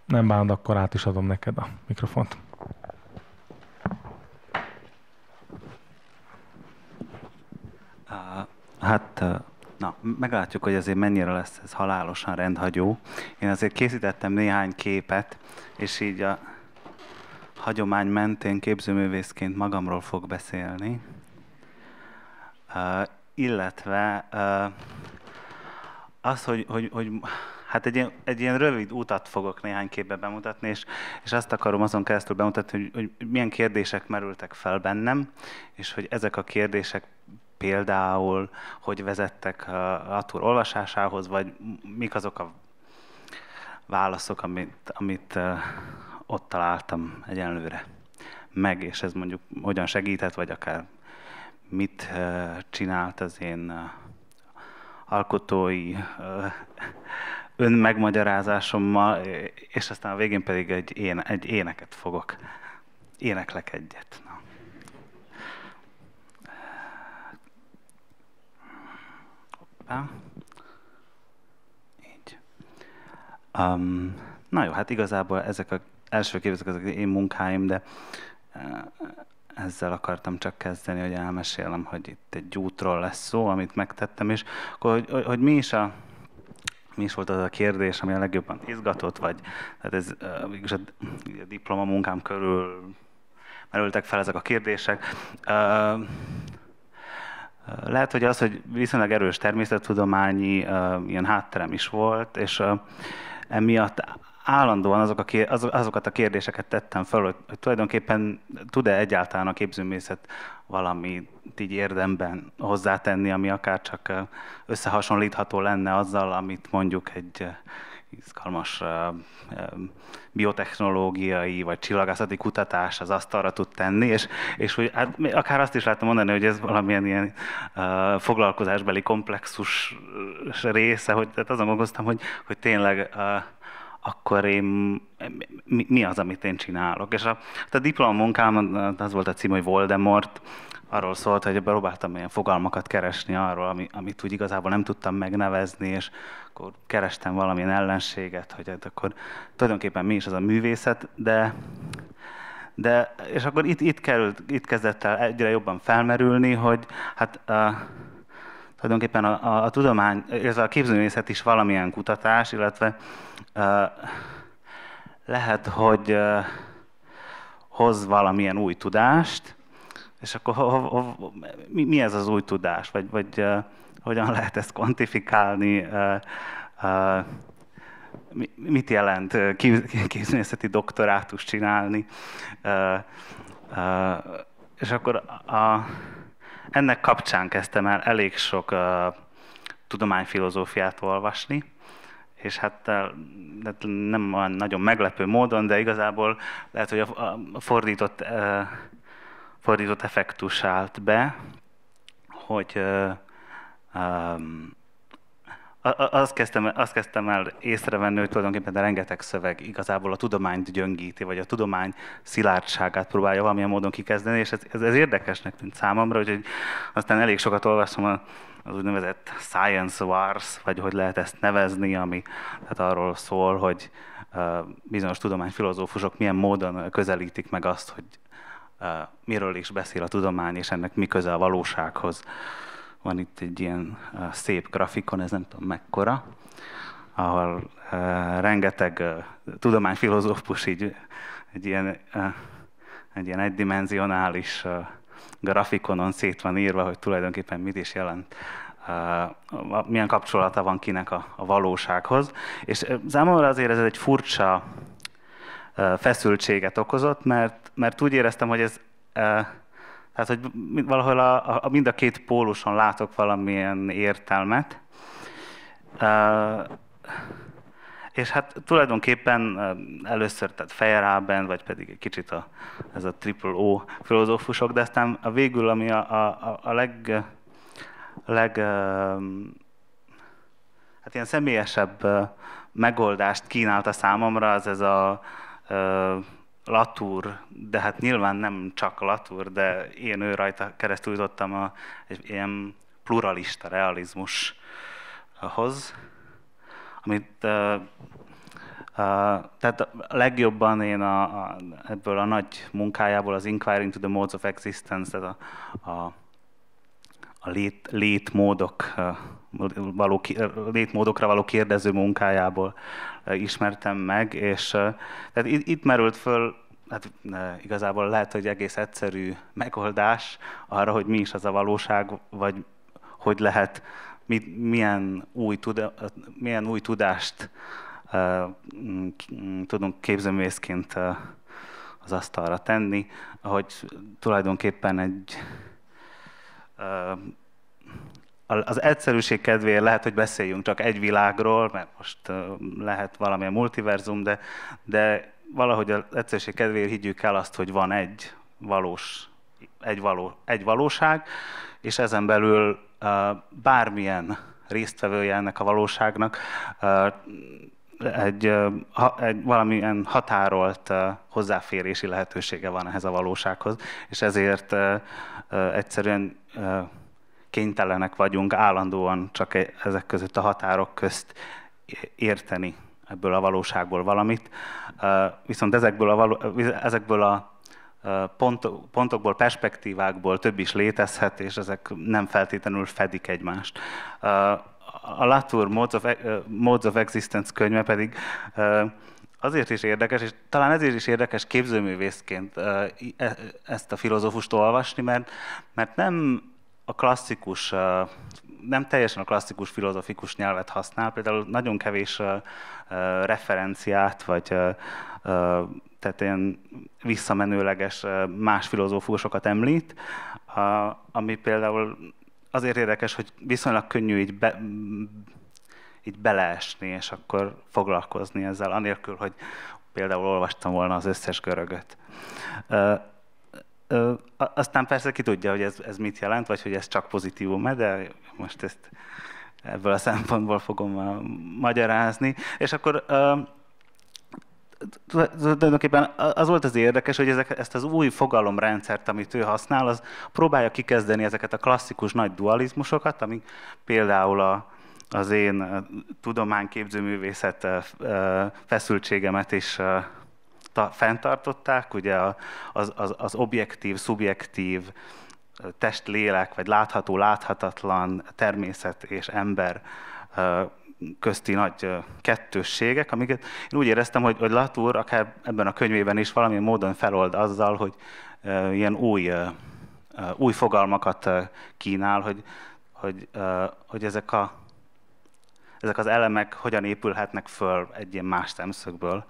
nem bánod, akkor át is adom neked a mikrofont. Hát, na, meglátjuk, hogy azért mennyire lesz ez halálosan rendhagyó. Én azért készítettem néhány képet, és így a hagyomány mentén képzőművészként magamról fog beszélni. Uh, illetve uh, az, hogy, hogy, hogy hát egy ilyen, egy ilyen rövid utat fogok néhány képbe bemutatni, és, és azt akarom azon keresztül bemutatni, hogy, hogy milyen kérdések merültek fel bennem, és hogy ezek a kérdések például, hogy vezettek uh, a túr olvasásához, vagy mik azok a válaszok, amit, amit uh, ott találtam egyenlőre meg, és ez mondjuk hogyan segített, vagy akár mit uh, csinált az én alkotói önmegmagyarázásommal, és aztán a végén pedig egy, éne, egy éneket fogok. Éneklek egyet. Na. Hoppá. Így. Um, na jó, hát igazából ezek az első képzetek, ezek az én munkáim, de ezzel akartam csak kezdeni, hogy elmesélem, hogy itt egy útról lesz szó, amit megtettem, és akkor, hogy, hogy, hogy mi is a mi is volt az a kérdés, ami a legjobban izgatott, vagy tehát ez végülis a, a diplomamunkám körül merültek fel ezek a kérdések. Uh, lehet, hogy az, hogy viszonylag erős természettudományi uh, ilyen hátterem is volt, és uh, emiatt állandóan azok a kér, az, azokat a kérdéseket tettem fel, hogy, hogy tulajdonképpen tud-e egyáltalán a képzőművészet valamit így érdemben hozzátenni, ami akár csak összehasonlítható lenne azzal, amit mondjuk egy izgalmas biotechnológiai vagy csillagászati kutatás az asztalra tud tenni, és, és hogy hát akár azt is láttam mondani, hogy ez valamilyen ilyen uh, foglalkozásbeli komplexus része, hogy tehát azon gondoltam, hogy, hogy tényleg uh, akkor én, mi, mi az, amit én csinálok. És a, hát a diplomamunkám, az volt a cím, hogy Voldemort, arról szólt, hogy próbáltam ilyen fogalmakat keresni arról, ami, amit úgy igazából nem tudtam megnevezni, és akkor kerestem valamilyen ellenséget, hogy hát akkor tulajdonképpen mi is az a művészet, de, de és akkor itt, itt, került, itt kezdett el egyre jobban felmerülni, hogy hát uh, tulajdonképpen a, a, a tudomány, ez a képzőművészet is valamilyen kutatás, illetve uh, lehet, hogy uh, hoz valamilyen új tudást, és akkor ho, ho, ho, mi, mi ez az új tudás, vagy, vagy uh, hogyan <laughs> lehet ezt kvantifikálni, uh, uh, mit jelent képzőművészeti doktorátus csinálni, és akkor a ennek kapcsán kezdtem el elég sok uh, tudományfilozófiát olvasni, és hát, hát nem olyan nagyon meglepő módon, de igazából lehet, hogy a fordított, fordított effektus állt be, hogy azt kezdtem, azt kezdtem el észrevenni, hogy tulajdonképpen de rengeteg szöveg igazából a tudományt gyöngíti, vagy a tudomány szilárdságát próbálja valamilyen módon kikezdeni, és ez, ez, ez érdekesnek tűnt számomra, úgyhogy aztán elég sokat olvastam a, az úgynevezett Science Wars, vagy hogy lehet ezt nevezni, ami tehát arról szól, hogy bizonyos tudományfilozófusok milyen módon közelítik meg azt, hogy miről is beszél a tudomány, és ennek mi köze a valósághoz. Van itt egy ilyen eh, szép grafikon, ez nem tudom mekkora, ahol eh, rengeteg eh, tudományfilozófus így egy ilyen, egy ilyen egydimenzionális grafikonon szét van írva, hogy tulajdonképpen mit is jelent milyen kapcsolata van kinek a, a valósághoz. És számomra azért ez egy furcsa feszültséget okozott, mert, mert úgy éreztem, hogy ez tehát, hogy valahol a, a, mind a két póluson látok valamilyen értelmet. Uh, és hát tulajdonképpen először tehát Feyerabend, vagy pedig egy kicsit a, ez a triple O filozófusok, de aztán a végül, ami a, a, a leg, leg hát ilyen személyesebb megoldást kínálta számomra, az ez a Latour, de hát nyilván nem csak Latour, de én ő rajta keresztül jutottam a, egy ilyen pluralista realizmushoz, amit uh, uh, tehát legjobban én a, a, ebből a nagy munkájából, az Inquiring into the Modes of Existence, tehát a, a a lét, létmódok, való, létmódokra való kérdező munkájából ismertem meg, és tehát itt, itt merült föl hát igazából lehet, hogy egész egyszerű megoldás arra, hogy mi is az a valóság, vagy hogy lehet, mit, milyen, új tuda, milyen új tudást uh, tudunk képzőművészként uh, az asztalra tenni, hogy tulajdonképpen egy az egyszerűség kedvéért lehet, hogy beszéljünk csak egy világról, mert most lehet valamilyen multiverzum, de, de valahogy az egyszerűség kedvéért higgyük el azt, hogy van egy valós, egy, való, egy valóság, és ezen belül bármilyen résztvevője ennek a valóságnak egy, ha, egy valamilyen határolt hozzáférési lehetősége van ehhez a valósághoz, és ezért egyszerűen kénytelenek vagyunk állandóan csak e-, ezek között a határok közt érteni ebből a valóságból valamit. Viszont ezekből a, való, ezekből a pont, pontokból, perspektívákból több is létezhet, és ezek nem feltétlenül fedik egymást a Latour Modes of, e- Modes of Existence könyve pedig azért is érdekes, és talán ezért is érdekes képzőművészként e- ezt a filozófust olvasni, mert, mert nem a klasszikus, nem teljesen a klasszikus filozofikus nyelvet használ, például nagyon kevés referenciát, vagy tehát ilyen visszamenőleges más filozófusokat említ, ami például azért érdekes, hogy viszonylag könnyű így, be, így beleesni, és akkor foglalkozni ezzel, anélkül, hogy például olvastam volna az összes görögöt. Ö, ö, aztán persze ki tudja, hogy ez, ez mit jelent, vagy hogy ez csak pozitívum, de most ezt ebből a szempontból fogom magyarázni. És akkor tulajdonképpen az volt az érdekes, hogy ezek, ezt az új fogalomrendszert, amit ő használ, az próbálja kikezdeni ezeket a klasszikus nagy dualizmusokat, amik például a, az én tudományképzőművészet feszültségemet is ta, fenntartották, ugye az, az, az objektív, szubjektív, lélek vagy látható, láthatatlan természet és ember közti nagy kettősségek, amiket én úgy éreztem, hogy, hogy latour akár ebben a könyvében is valamilyen módon felold azzal, hogy ilyen új, új fogalmakat kínál, hogy, hogy, hogy ezek, a, ezek az elemek hogyan épülhetnek föl egy ilyen más szemszögből.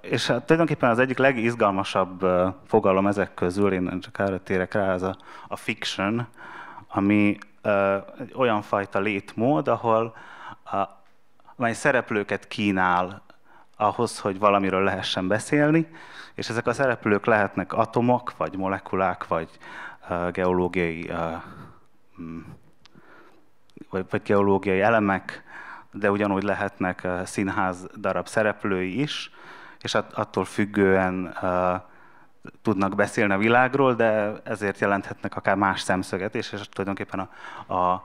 És hát tulajdonképpen az egyik legizgalmasabb fogalom ezek közül, én csak erre térek rá, ez a, a fiction, ami olyan fajta létmód, ahol, amely szereplőket kínál ahhoz, hogy valamiről lehessen beszélni, és ezek a szereplők lehetnek atomok, vagy molekulák, vagy uh, geológiai uh, vagy, vagy geológiai elemek, de ugyanúgy lehetnek uh, színház darab szereplői is, és att, attól függően uh, tudnak beszélni a világról, de ezért jelenthetnek akár más szemszöget, és, és tulajdonképpen a, a,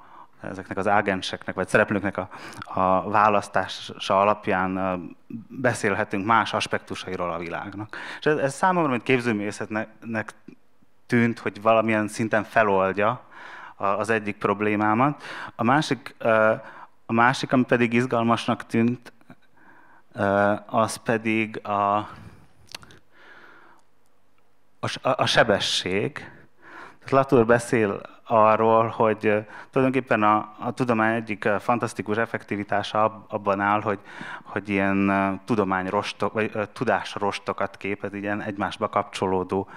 ezeknek az ágenseknek vagy szereplőknek a, a választása alapján beszélhetünk más aspektusairól a világnak. És ez, ez számomra, mint képzőművészetnek tűnt, hogy valamilyen szinten feloldja az egyik problémámat. A másik, a másik ami pedig izgalmasnak tűnt, az pedig a, a, a sebesség. Latour beszél arról, hogy tulajdonképpen a, a tudomány egyik fantasztikus effektivitása abban áll, hogy, hogy ilyen tudományrostok, vagy tudásrostokat képez, ilyen egymásba kapcsolódó,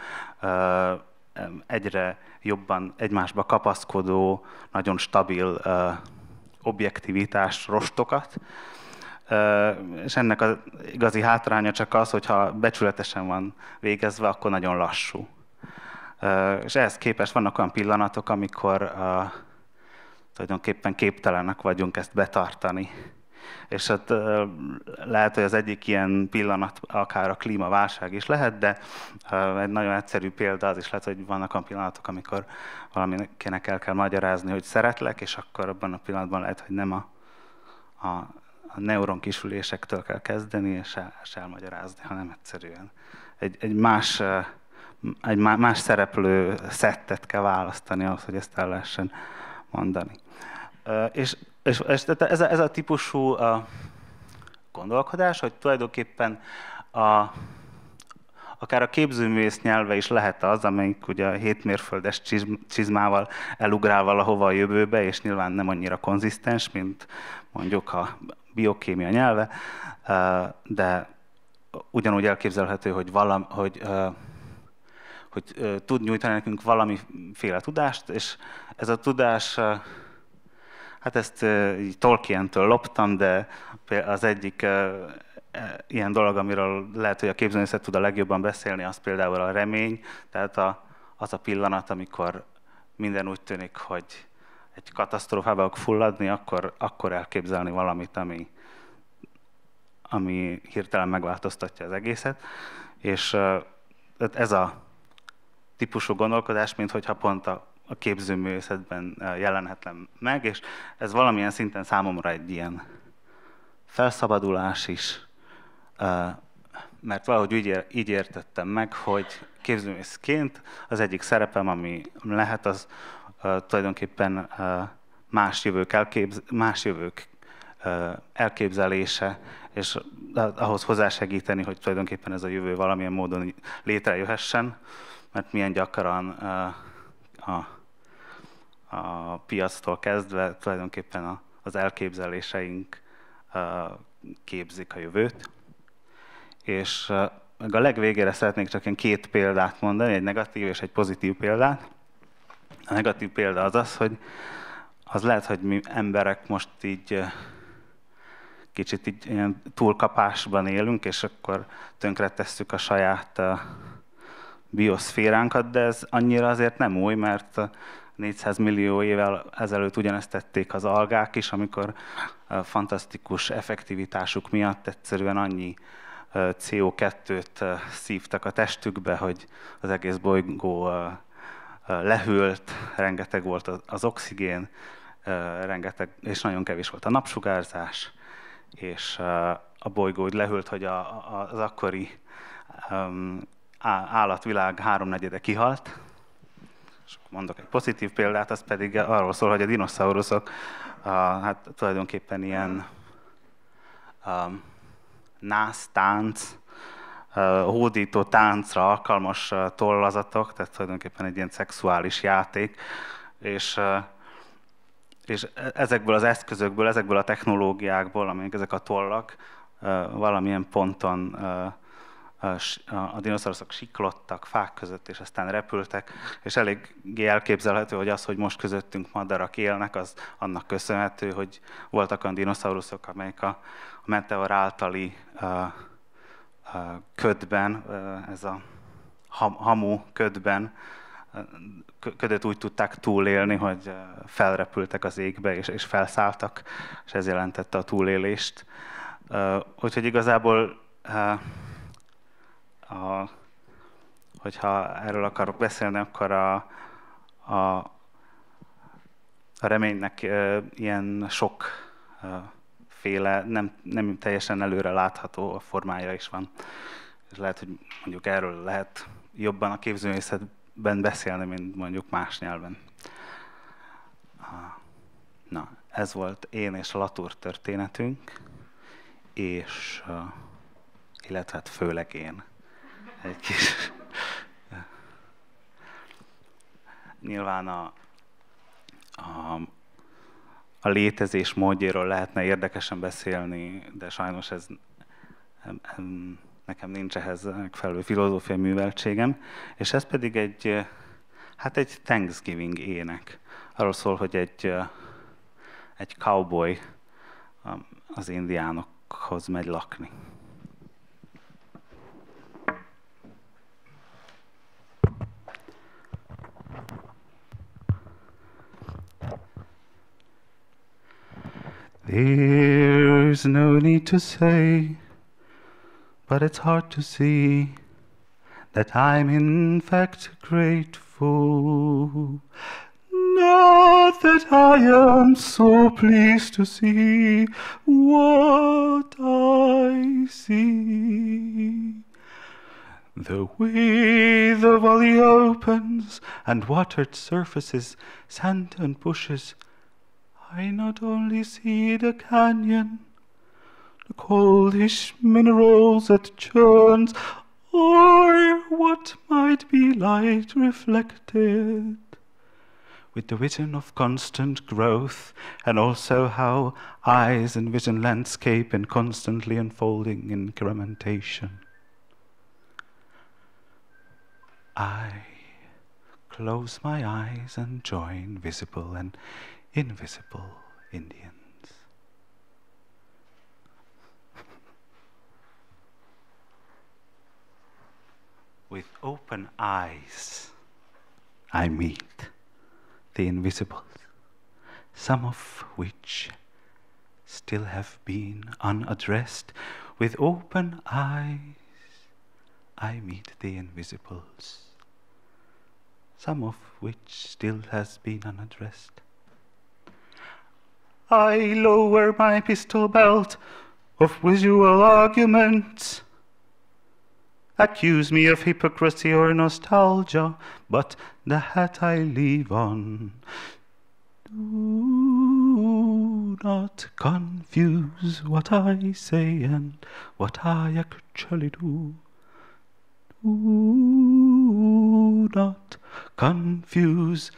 egyre jobban egymásba kapaszkodó, nagyon stabil objektivitás rostokat. És ennek az igazi hátránya csak az, hogyha becsületesen van végezve, akkor nagyon lassú. És ehhez képest vannak olyan pillanatok, amikor tulajdonképpen képtelenek vagyunk ezt betartani. És hát lehet, hogy az egyik ilyen pillanat akár a klímaválság is lehet, de egy nagyon egyszerű példa az is lehet, hogy vannak olyan pillanatok, amikor valaminek el kell magyarázni, hogy szeretlek, és akkor abban a pillanatban lehet, hogy nem a, a, a kisülésektől kell kezdeni, és, el, és elmagyarázni, hanem egyszerűen egy, egy más uh, egy más szereplő szettet kell választani ahhoz, hogy ezt el lehessen mondani. És, és, és ez, a, ez a típusú a gondolkodás, hogy tulajdonképpen a, akár a képzőművész nyelve is lehet az, amelyik ugye a hétmérföldes csizmával elugrál valahova a jövőbe, és nyilván nem annyira konzisztens, mint mondjuk a biokémia nyelve, de ugyanúgy elképzelhető, hogy, valam, hogy hogy tud nyújtani nekünk valamiféle tudást, és ez a tudás, hát ezt Tolkien-től loptam, de az egyik e, ilyen dolog, amiről lehet, hogy a képzőművészet tud a legjobban beszélni, az például a remény, tehát a, az a pillanat, amikor minden úgy tűnik, hogy egy katasztrófába fog fulladni, akkor, akkor elképzelni valamit, ami, ami hirtelen megváltoztatja az egészet. És ez a típusú gondolkodás, mint hogyha pont a, a képzőművészetben eh, jelenhetem meg, és ez valamilyen szinten számomra egy ilyen felszabadulás is, eh, mert valahogy így értettem meg, hogy képzőművészként az egyik szerepem, ami lehet, az eh, tulajdonképpen más jövők, elképz, más jövők elképzelése, és ahhoz hozzásegíteni, hogy tulajdonképpen ez a jövő valamilyen módon létrejöhessen mert milyen gyakran a, a piactól kezdve tulajdonképpen az elképzeléseink képzik a jövőt. És meg a legvégére szeretnék csak én két példát mondani, egy negatív és egy pozitív példát. A negatív példa az az, hogy az lehet, hogy mi emberek most így kicsit így ilyen túlkapásban élünk, és akkor tönkretesszük a saját bioszféránkat, de ez annyira azért nem új, mert 400 millió évvel ezelőtt ugyanezt tették az algák is, amikor fantasztikus effektivitásuk miatt egyszerűen annyi CO2-t szívtak a testükbe, hogy az egész bolygó lehűlt, rengeteg volt az oxigén, rengeteg, és nagyon kevés volt a napsugárzás, és a bolygó úgy lehűlt, hogy az akkori állatvilág háromnegyede kihalt, és mondok egy pozitív példát, az pedig arról szól, hogy a dinoszauruszok a, hát tulajdonképpen ilyen um, nász, tánc, uh, hódító táncra alkalmas tollazatok, tehát tulajdonképpen egy ilyen szexuális játék, és és e- ezekből az eszközökből, ezekből a technológiákból, amik ezek a tollak, valamilyen ponton a dinoszauruszok siklottak fák között, és aztán repültek, és elég elképzelhető, hogy az, hogy most közöttünk madarak élnek, az annak köszönhető, hogy voltak olyan dinoszauruszok, amelyek a, a meteor általi a, a ködben, ez a hamu ködben, ködöt úgy tudták túlélni, hogy felrepültek az égbe, és, és felszálltak, és ez jelentette a túlélést. Úgyhogy igazából a, hogyha erről akarok beszélni, akkor a, a, a reménynek e, ilyen sok e, féle, nem, nem teljesen előre látható a formája is van. És lehet, hogy mondjuk erről lehet jobban a képzőművészetben beszélni, mint mondjuk más nyelven. Na, ez volt én és a Latúr történetünk, és illetve hát főleg én egy kis... Nyilván a, a, a létezés módjáról lehetne érdekesen beszélni, de sajnos ez nekem nincs ehhez megfelelő filozófiai műveltségem, és ez pedig egy, hát egy Thanksgiving ének. Arról szól, hogy egy, egy cowboy az indiánokhoz megy lakni. There's no need to say, but it's hard to see that I'm in fact grateful. Not that I am so pleased to see what I see. The way the valley opens and watered surfaces, sand and bushes, I not only see the canyon, the coldish minerals that churns, or what might be light reflected, with the vision of constant growth, and also how eyes envision landscape and constantly unfolding incrementation. I close my eyes and join visible and invisible Indians. With open eyes, I meet the invisibles, some of which still have been unaddressed. With open eyes, I meet the invisibles, some of which still has been unaddressed. I lower my pistol belt of visual argument. Accuse me of hypocrisy or nostalgia, but the hat I leave on. Do not confuse what I say and what I actually do. Do not confuse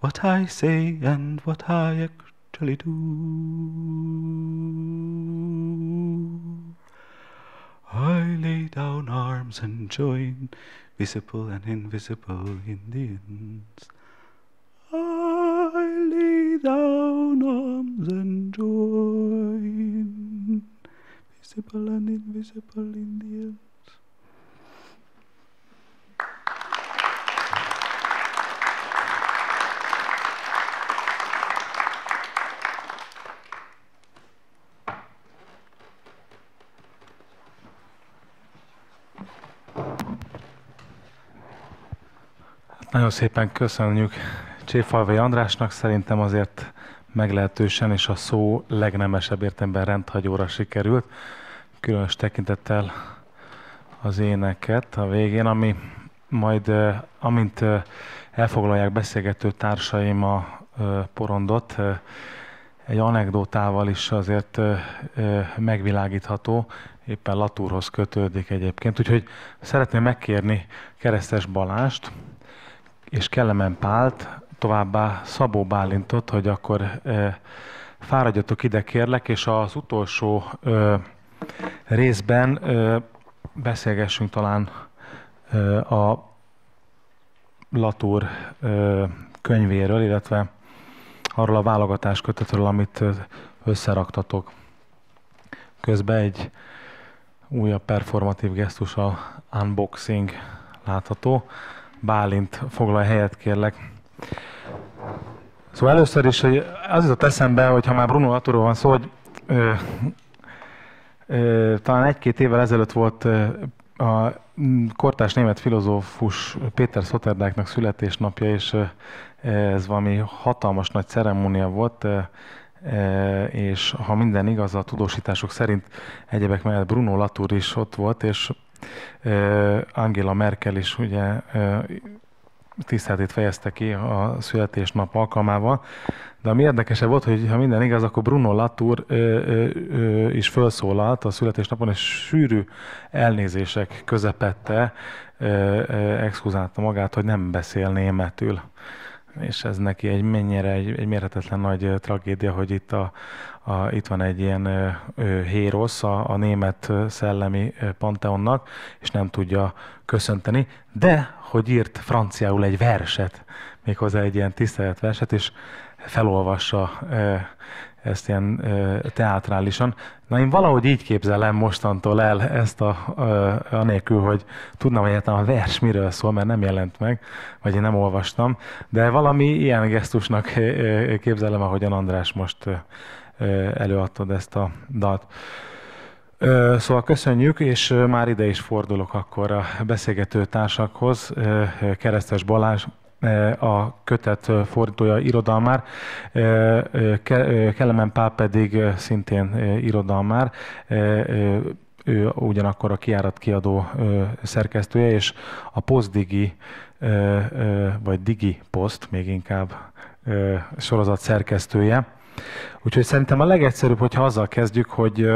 what I say and what I actually I lay down arms and join visible and invisible Indians. I lay down arms and join visible and invisible Indians. Nagyon szépen köszönjük Cséfalvai Andrásnak, szerintem azért meglehetősen és a szó legnemesebb értemben rendhagyóra sikerült, különös tekintettel az éneket a végén, ami majd, amint elfoglalják beszélgető társaim a porondot, egy anekdotával is azért megvilágítható, éppen Latúrhoz kötődik egyébként. Úgyhogy szeretném megkérni Keresztes Balást, és Kellemen Pált, továbbá Szabó Bálintot, hogy akkor e, fáradjatok ide kérlek, és az utolsó e, részben e, beszélgessünk talán e, a Latúr e, könyvéről, illetve arról a válogatás kötetről, amit összeraktatok. Közben egy újabb performatív gesztus a unboxing látható. Bálint foglal helyet, kérlek. Szóval először is, hogy az jutott eszembe, hogy ha már Bruno Latourról van szó, hogy ö, ö, talán egy-két évvel ezelőtt volt a kortás német filozófus Péter Szoterdáknak születésnapja, és ez valami hatalmas nagy ceremónia volt, és ha minden igaz, a tudósítások szerint egyebek mellett Bruno Latour is ott volt, és Angela Merkel is ugye tiszteletét fejezte ki a születésnap alkalmával. De ami érdekesebb volt, hogy ha minden igaz, akkor Bruno Latour ö, ö, ö, is felszólalt a születésnapon, és sűrű elnézések közepette ö, ö, exkuzálta magát, hogy nem beszél németül. És ez neki egy mennyire egy, egy mérhetetlen nagy tragédia, hogy itt a, a, itt van egy ilyen ö, hérosz a, a német szellemi panteonnak, és nem tudja köszönteni, de hogy írt franciául egy verset, méghozzá egy ilyen tiszteletverset, és felolvassa ö, ezt ilyen ö, teátrálisan. Na én valahogy így képzelem mostantól el ezt a, ö, anélkül, hogy tudnám hogy a vers miről szól, mert nem jelent meg, vagy én nem olvastam, de valami ilyen gesztusnak ö, képzelem, ahogyan András most ö, előadtad ezt a dalt. Szóval köszönjük, és már ide is fordulok akkor a beszélgető társakhoz. Keresztes Balázs, a kötet fordítója irodalmár, Kelemen Pál pedig szintén irodalmár, ő ugyanakkor a kiárat kiadó szerkesztője, és a Postdigi, vagy Digi Post még inkább sorozat szerkesztője. Úgyhogy szerintem a legegyszerűbb, hogyha azzal kezdjük, hogy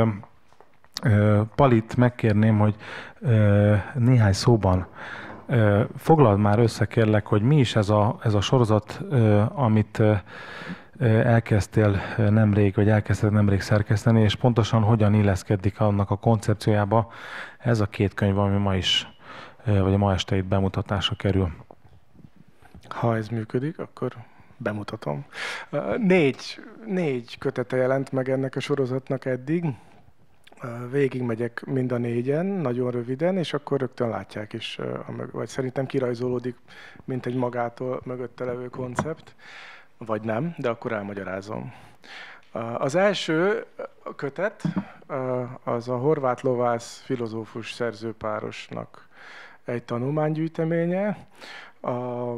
Palit megkérném, hogy néhány szóban foglald már össze, kérlek, hogy mi is ez a, ez a sorozat, amit elkezdtél nemrég, vagy elkezdted nemrég szerkeszteni, és pontosan hogyan illeszkedik annak a koncepciójába ez a két könyv, ami ma is, vagy a ma este itt bemutatásra kerül. Ha ez működik, akkor bemutatom. Négy, négy kötete jelent meg ennek a sorozatnak eddig. Végig megyek mind a négyen, nagyon röviden, és akkor rögtön látják is, vagy szerintem kirajzolódik, mint egy magától mögötte levő koncept, vagy nem, de akkor elmagyarázom. Az első kötet az a horvát lovász filozófus szerzőpárosnak egy tanulmánygyűjteménye. A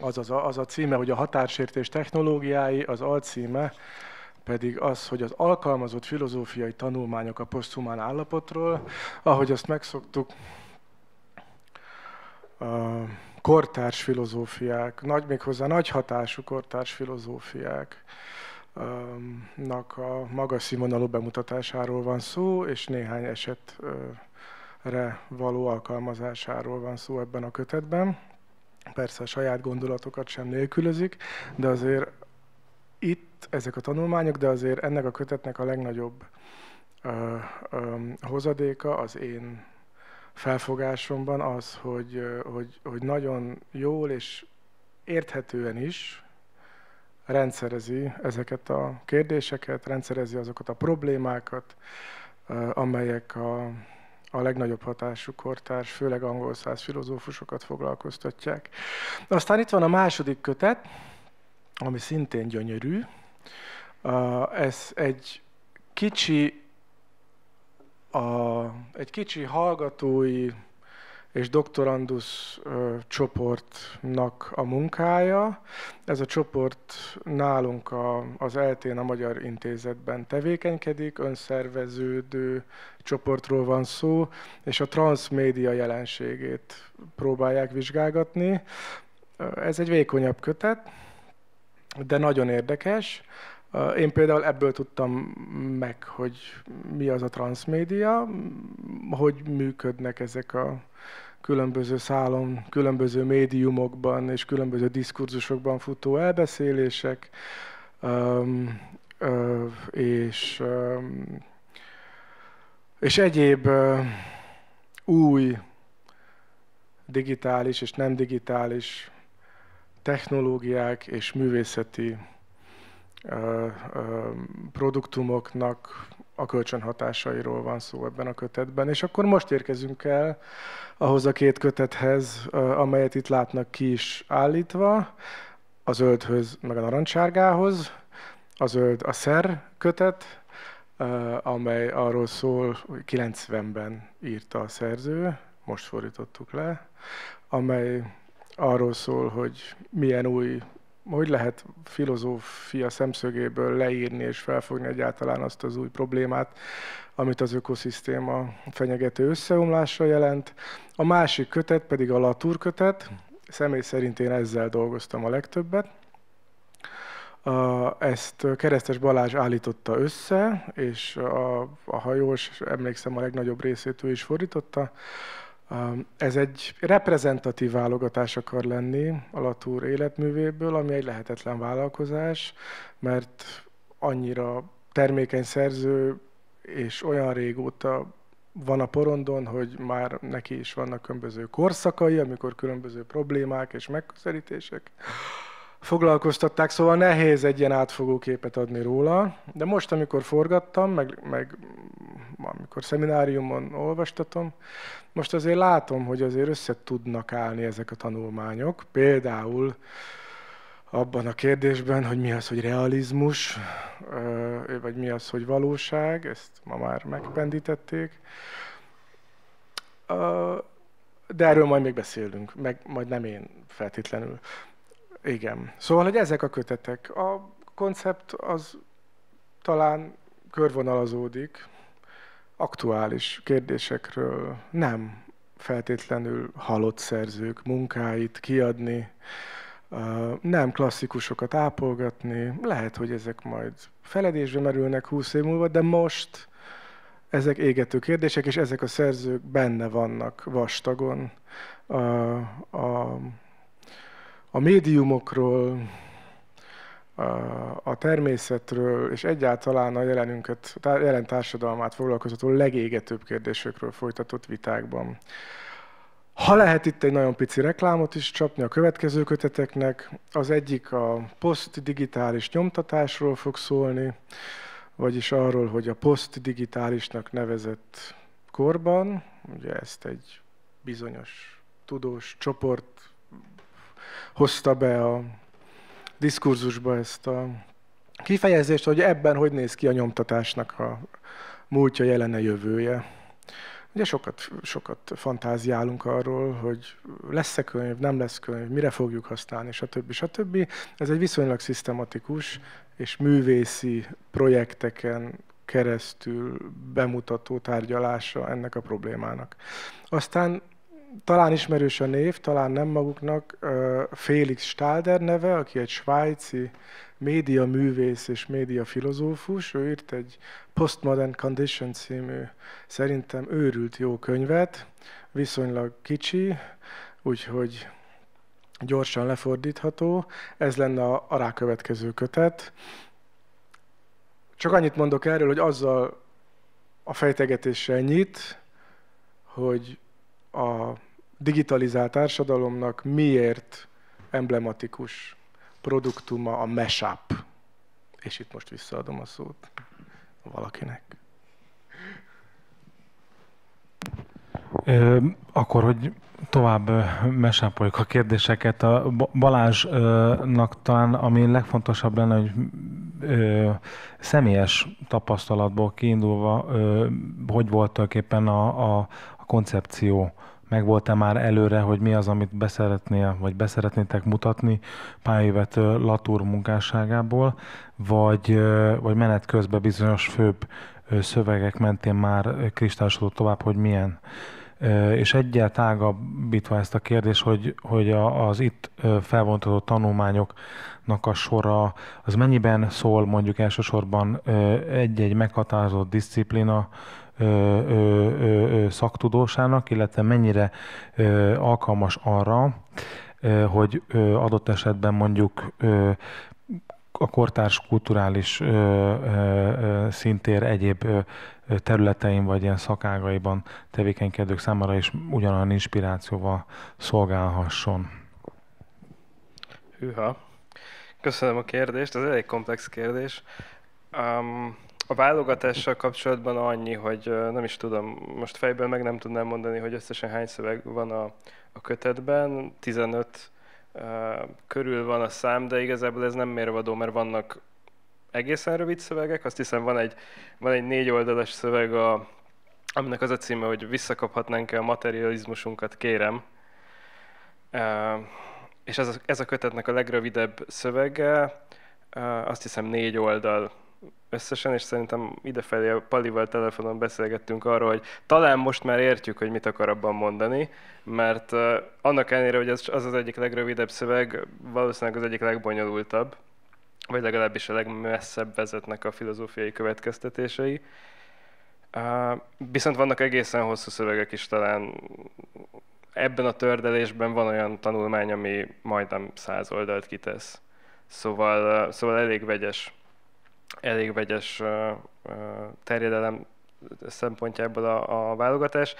az, az, a, az a címe, hogy a határsértés technológiái, az alcíme pedig az, hogy az alkalmazott filozófiai tanulmányok a poszthumán állapotról, ahogy azt megszoktuk, kortárs filozófiák, nagy, méghozzá nagy hatású kortárs filozófiák um, a magas színvonalú bemutatásáról van szó, és néhány esetre való alkalmazásáról van szó ebben a kötetben. Persze a saját gondolatokat sem nélkülözik, de azért itt ezek a tanulmányok, de azért ennek a kötetnek a legnagyobb ö, ö, hozadéka az én felfogásomban az, hogy, hogy, hogy nagyon jól és érthetően is rendszerezi ezeket a kérdéseket, rendszerezi azokat a problémákat, amelyek a a legnagyobb hatású kortárs, főleg angol száz filozófusokat foglalkoztatják. Aztán itt van a második kötet, ami szintén gyönyörű. Ez egy kicsi, a, egy kicsi hallgatói és doktorandus csoportnak a munkája. Ez a csoport nálunk a, az eltén a Magyar Intézetben tevékenykedik, önszerveződő csoportról van szó, és a transmédia jelenségét próbálják vizsgálgatni. Ez egy vékonyabb kötet, de nagyon érdekes. Én például ebből tudtam meg, hogy mi az a transmédia, hogy működnek ezek a különböző szálon, különböző médiumokban és különböző diskurzusokban futó elbeszélések, um, uh, és, um, és egyéb uh, új digitális és nem digitális technológiák és művészeti uh, uh, produktumoknak a kölcsönhatásairól van szó ebben a kötetben. És akkor most érkezünk el ahhoz a két kötethez, amelyet itt látnak ki is állítva, a zöldhöz, meg a narancsárgához. A zöld a szer kötet, amely arról szól, hogy 90-ben írta a szerző, most fordítottuk le, amely arról szól, hogy milyen új hogy lehet filozófia szemszögéből leírni és felfogni egyáltalán azt az új problémát, amit az ökoszisztéma fenyegető összeomlásra jelent. A másik kötet pedig a Latour kötet, személy szerint én ezzel dolgoztam a legtöbbet. Ezt Keresztes Balázs állította össze, és a, a hajós, emlékszem, a legnagyobb részét ő is fordította. Ez egy reprezentatív válogatás akar lenni a Latúr életművéből, ami egy lehetetlen vállalkozás, mert annyira termékeny szerző, és olyan régóta van a porondon, hogy már neki is vannak különböző korszakai, amikor különböző problémák és megközelítések foglalkoztatták, szóval nehéz egy ilyen átfogó képet adni róla, de most, amikor forgattam, meg, meg amikor szemináriumon olvastatom, most azért látom, hogy azért össze tudnak állni ezek a tanulmányok. Például abban a kérdésben, hogy mi az, hogy realizmus, vagy mi az, hogy valóság, ezt ma már megpendítették. De erről majd még beszélünk, meg majd nem én feltétlenül. Igen. Szóval, hogy ezek a kötetek. A koncept az talán körvonalazódik, aktuális kérdésekről nem feltétlenül halott szerzők munkáit kiadni, nem klasszikusokat ápolgatni, lehet, hogy ezek majd feledésbe merülnek 20 év múlva, de most ezek égető kérdések, és ezek a szerzők benne vannak vastagon a, a, a médiumokról, a természetről és egyáltalán a jelenünket, jelen társadalmát foglalkozató legégetőbb kérdésekről folytatott vitákban. Ha lehet itt egy nagyon pici reklámot is csapni a következő köteteknek, az egyik a posztdigitális nyomtatásról fog szólni, vagyis arról, hogy a posztdigitálisnak nevezett korban, ugye ezt egy bizonyos tudós csoport hozta be a diskurzusba ezt a kifejezést, hogy ebben hogy néz ki a nyomtatásnak a múltja, jelene, jövője. Ugye sokat, sokat fantáziálunk arról, hogy lesz-e könyv, nem lesz könyv, mire fogjuk használni, stb. stb. Ez egy viszonylag szisztematikus és művészi projekteken keresztül bemutató tárgyalása ennek a problémának. Aztán talán ismerős a név, talán nem maguknak, Félix Stalder neve, aki egy svájci média művész és média filozófus, ő írt egy Postmodern Condition című, szerintem őrült jó könyvet, viszonylag kicsi, úgyhogy gyorsan lefordítható. Ez lenne a, a rákövetkező kötet. Csak annyit mondok erről, hogy azzal a fejtegetéssel nyit, hogy a digitalizált társadalomnak miért emblematikus produktuma a mashup. És itt most visszaadom a szót valakinek. Ö, akkor, hogy tovább mesápoljuk a kérdéseket. A Balázsnak talán ami legfontosabb lenne, hogy ö, személyes tapasztalatból kiindulva, ö, hogy volt tulajdonképpen a, a, a koncepció megvolt-e már előre, hogy mi az, amit beszeretnél, vagy beszeretnétek mutatni pályévet Latúr munkásságából, vagy, vagy menet közben bizonyos főbb szövegek mentén már kristályosodott tovább, hogy milyen. És egyel tágabbítva ezt a kérdést, hogy, hogy az itt felvontatott tanulmányoknak a sora, az mennyiben szól mondjuk elsősorban egy-egy meghatározott disziplina ö, ö, ö, szaktudósának, illetve mennyire ö, alkalmas arra, ö, hogy ö, adott esetben mondjuk ö, a kortárs kulturális ö, ö, szintér egyéb ö, területein vagy ilyen szakágaiban tevékenykedők számára is ugyanolyan inspirációval szolgálhasson. Hűha. Köszönöm a kérdést, ez egy komplex kérdés. Um, a válogatással kapcsolatban annyi, hogy nem is tudom, most fejben meg nem tudnám mondani, hogy összesen hány szöveg van a, a kötetben, 15 uh, körül van a szám, de igazából ez nem mérvadó, mert vannak egészen rövid szövegek, azt hiszem van egy, van egy négy oldalas szöveg, a, aminek az a címe, hogy visszakaphatnánk-e a materializmusunkat, kérem. Uh, és ez a, ez a kötetnek a legrövidebb szövege, uh, azt hiszem négy oldal összesen, és szerintem idefelé a Palival telefonon beszélgettünk arról, hogy talán most már értjük, hogy mit akar abban mondani, mert annak ellenére, hogy az az egyik legrövidebb szöveg, valószínűleg az egyik legbonyolultabb, vagy legalábbis a legmesszebb vezetnek a filozófiai következtetései. viszont vannak egészen hosszú szövegek is talán. Ebben a tördelésben van olyan tanulmány, ami majdnem száz oldalt kitesz. Szóval, szóval elég vegyes elég vegyes terjedelem szempontjából a, a válogatás.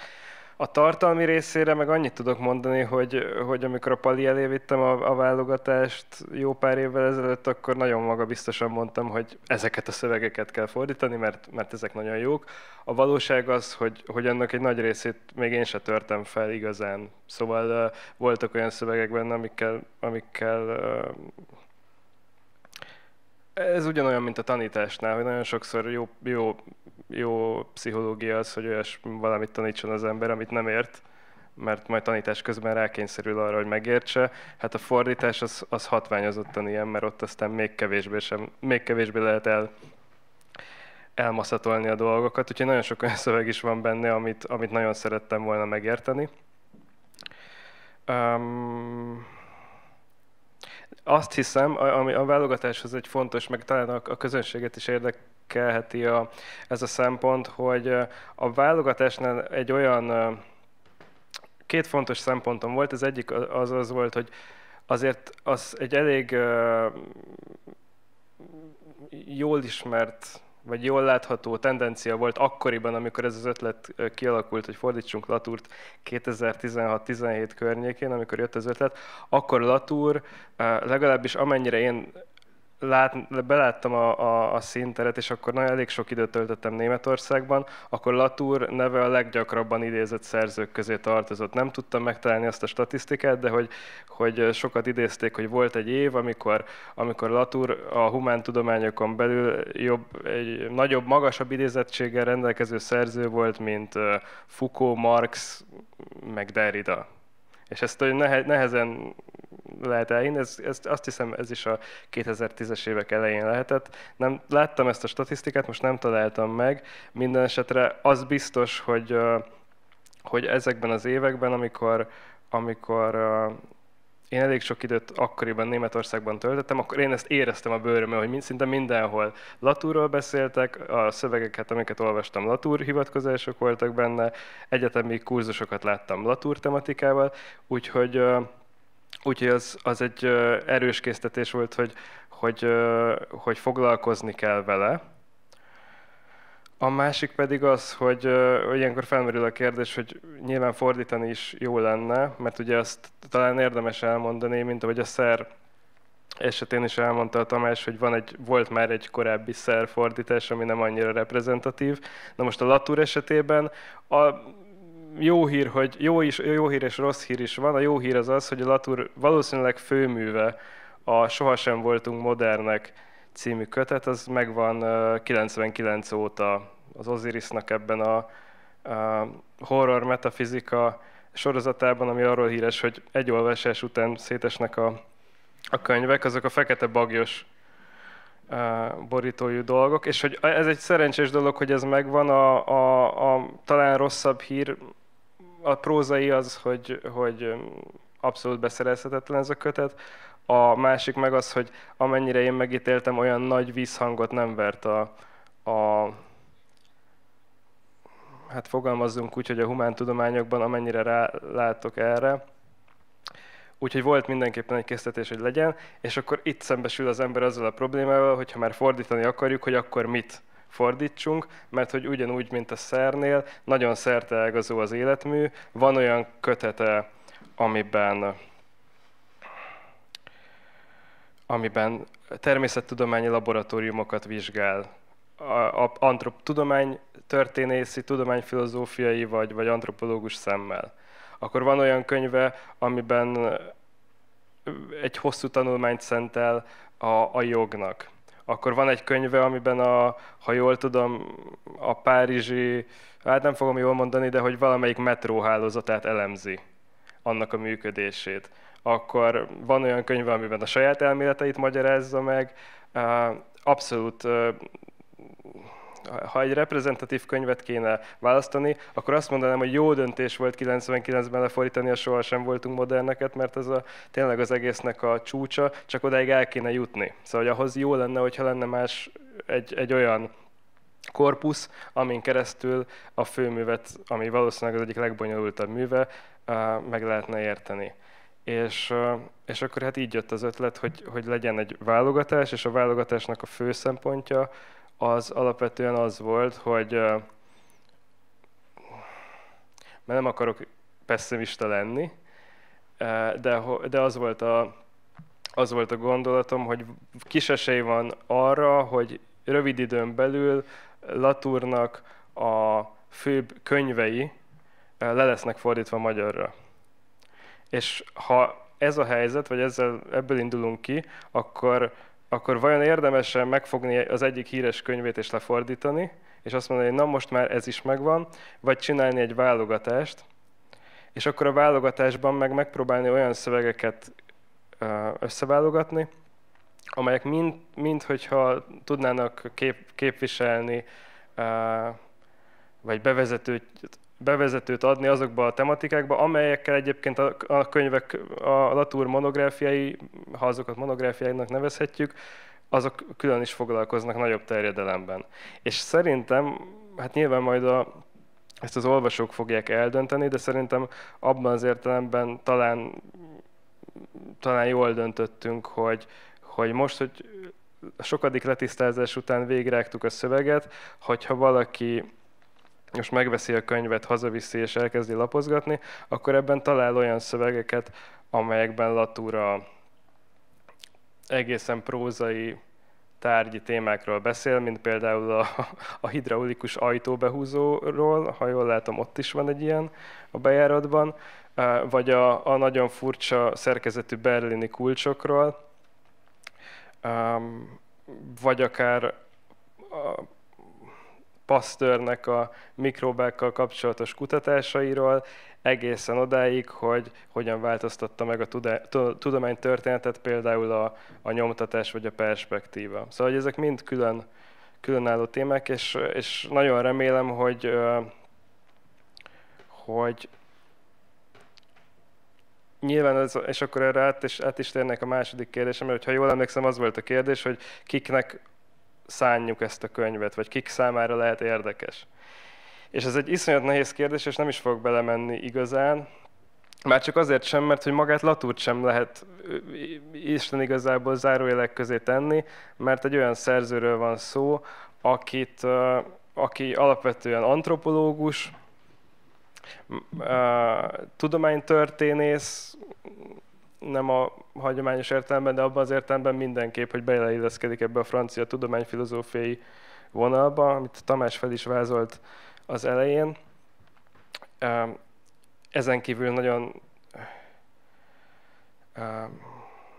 A tartalmi részére meg annyit tudok mondani, hogy, hogy amikor a Pali elé vittem a, a válogatást jó pár évvel ezelőtt, akkor nagyon maga biztosan mondtam, hogy ezeket a szövegeket kell fordítani, mert, mert ezek nagyon jók. A valóság az, hogy, hogy annak egy nagy részét még én se törtem fel igazán. Szóval uh, voltak olyan szövegek benne, amikkel, amikkel uh, ez ugyanolyan, mint a tanításnál, hogy nagyon sokszor jó, jó, jó pszichológia az, hogy olyas valamit tanítson az ember, amit nem ért, mert majd tanítás közben rákényszerül arra, hogy megértse. Hát a fordítás az, az hatványozottan ilyen, mert ott aztán még kevésbé, sem, még kevésbé lehet el, elmaszatolni a dolgokat, úgyhogy nagyon sok olyan szöveg is van benne, amit, amit nagyon szerettem volna megérteni. Um, azt hiszem, ami a válogatáshoz egy fontos, meg talán a, a közönséget is érdekelheti a, ez a szempont, hogy a válogatásnál egy olyan két fontos szempontom volt, az egyik az az volt, hogy azért az egy elég jól ismert vagy jól látható tendencia volt akkoriban, amikor ez az ötlet kialakult, hogy fordítsunk Latúrt 2016-17 környékén, amikor jött az ötlet, akkor Latúr legalábbis amennyire én lát, beláttam a, a, a színteret, és akkor nagyon elég sok időt töltöttem Németországban, akkor Latour neve a leggyakrabban idézett szerzők közé tartozott. Nem tudtam megtalálni azt a statisztikát, de hogy, hogy sokat idézték, hogy volt egy év, amikor, amikor Latour a humántudományokon belül jobb, egy nagyobb, magasabb idézettséggel rendelkező szerző volt, mint Foucault, Marx, meg Derrida. És ezt nehezen lehet elhinni, ez, ez, azt hiszem ez is a 2010-es évek elején lehetett. Nem láttam ezt a statisztikát, most nem találtam meg. Minden esetre az biztos, hogy, hogy ezekben az években, amikor, amikor én elég sok időt akkoriban Németországban töltöttem, akkor én ezt éreztem a bőrömön, hogy szinte mindenhol Latúról beszéltek, a szövegeket, amiket olvastam, Latúr hivatkozások voltak benne, egyetemi kurzusokat láttam Latúr tematikával, úgyhogy Úgyhogy az, az egy erős késztetés volt, hogy, hogy, hogy foglalkozni kell vele. A másik pedig az, hogy, hogy ilyenkor felmerül a kérdés, hogy nyilván fordítani is jó lenne, mert ugye azt talán érdemes elmondani, mint ahogy a szer esetén is elmondta a Tamás, hogy van egy, volt már egy korábbi szerfordítás, ami nem annyira reprezentatív. Na most a Latour esetében a, jó hír, hogy jó, is, jó hír és rossz hír is van. A jó hír az az, hogy a Latour valószínűleg főműve a Sohasem voltunk modernek című kötet, az megvan 99 óta az Osirisnak ebben a, a horror metafizika sorozatában, ami arról híres, hogy egy olvasás után szétesnek a, a könyvek, azok a fekete bagyos borítójú dolgok, és hogy ez egy szerencsés dolog, hogy ez megvan, a, a, a talán rosszabb hír a prózai az, hogy, hogy abszolút beszerezhetetlen ez a kötet, a másik meg az, hogy amennyire én megítéltem, olyan nagy vízhangot nem vert a, a hát fogalmazzunk úgy, hogy a humántudományokban amennyire rálátok erre, Úgyhogy volt mindenképpen egy késztetés, hogy legyen, és akkor itt szembesül az ember azzal a problémával, hogyha már fordítani akarjuk, hogy akkor mit fordítsunk, mert hogy ugyanúgy, mint a szernél, nagyon szerteágazó az életmű, van olyan kötete, amiben amiben természettudományi laboratóriumokat vizsgál, a, a antrop, tudomány történészi, tudományfilozófiai vagy, vagy antropológus szemmel. Akkor van olyan könyve, amiben egy hosszú tanulmányt szentel a, a jognak akkor van egy könyve, amiben a, ha jól tudom, a párizsi, hát nem fogom jól mondani, de hogy valamelyik metróhálózatát elemzi annak a működését. Akkor van olyan könyve, amiben a saját elméleteit magyarázza meg, abszolút ha egy reprezentatív könyvet kéne választani, akkor azt mondanám, hogy jó döntés volt 99-ben lefordítani a Sohasem voltunk moderneket, mert ez a, tényleg az egésznek a csúcsa, csak odáig el kéne jutni. Szóval hogy ahhoz jó lenne, hogyha lenne más egy, egy olyan korpusz, amin keresztül a főművet, ami valószínűleg az egyik legbonyolultabb műve, meg lehetne érteni. És, és akkor hát így jött az ötlet, hogy, hogy legyen egy válogatás, és a válogatásnak a fő szempontja az alapvetően az volt, hogy mert nem akarok pessimista lenni, de, de az, volt a, az volt a gondolatom, hogy kis esély van arra, hogy rövid időn belül Laturnak a főbb könyvei le lesznek fordítva magyarra. És ha ez a helyzet, vagy ezzel, ebből indulunk ki, akkor akkor vajon érdemes megfogni az egyik híres könyvét és lefordítani, és azt mondani, hogy na most már ez is megvan, vagy csinálni egy válogatást, és akkor a válogatásban meg megpróbálni olyan szövegeket összeválogatni, amelyek mind, mind hogyha tudnának kép, képviselni, vagy bevezetőt bevezetőt adni azokba a tematikákba, amelyekkel egyébként a, könyvek, a Latour monográfiai, ha azokat monográfiáinak nevezhetjük, azok külön is foglalkoznak nagyobb terjedelemben. És szerintem, hát nyilván majd a, ezt az olvasók fogják eldönteni, de szerintem abban az értelemben talán, talán jól döntöttünk, hogy, hogy most, hogy a sokadik letisztázás után végrágtuk a szöveget, hogyha valaki és megveszi a könyvet, hazaviszi és elkezdi lapozgatni, akkor ebben talál olyan szövegeket, amelyekben Latúra egészen prózai tárgyi témákról beszél, mint például a, a hidraulikus ajtóbehúzóról, ha jól látom, ott is van egy ilyen a bejáratban, vagy a, a nagyon furcsa szerkezetű berlini kulcsokról, vagy akár Pasztörnek a mikrobákkal kapcsolatos kutatásairól, egészen odáig, hogy hogyan változtatta meg a tudomány történetet, például a, a nyomtatás vagy a perspektíva. Szóval hogy ezek mind külön, különálló témák, és, és nagyon remélem, hogy, hogy nyilván, ez, és akkor erre át is, át is térnek a második kérdésemre, hogyha jól emlékszem, az volt a kérdés, hogy kiknek szánjuk ezt a könyvet, vagy kik számára lehet érdekes. És ez egy iszonyat nehéz kérdés, és nem is fogok belemenni igazán, már csak azért sem, mert hogy magát Latút sem lehet Isten igazából zárójelek közé tenni, mert egy olyan szerzőről van szó, akit, aki alapvetően antropológus, tudománytörténész, nem a hagyományos értelemben, de abban az értelemben mindenképp, hogy beleilleszkedik ebbe a francia tudományfilozófiai vonalba, amit Tamás fel is vázolt az elején. Ezen kívül nagyon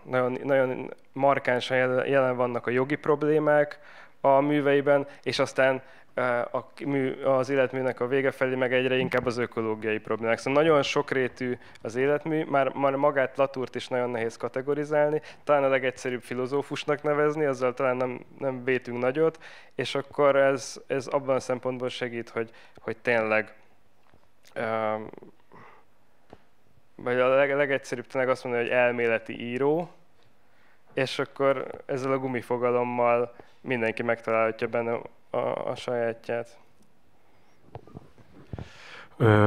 nagyon, nagyon markánsan jelen vannak a jogi problémák a műveiben, és aztán a mű, az életműnek a vége felé, meg egyre inkább az ökológiai problémák. Szóval nagyon sokrétű az életmű, már, már magát Latúrt is nagyon nehéz kategorizálni, talán a legegyszerűbb filozófusnak nevezni, azzal talán nem, nem vétünk nagyot, és akkor ez, ez abban a szempontból segít, hogy, hogy tényleg um, vagy a leg, legegyszerűbb tényleg azt mondani, hogy elméleti író, és akkor ezzel a gumifogalommal mindenki megtalálhatja benne a, a sajátját.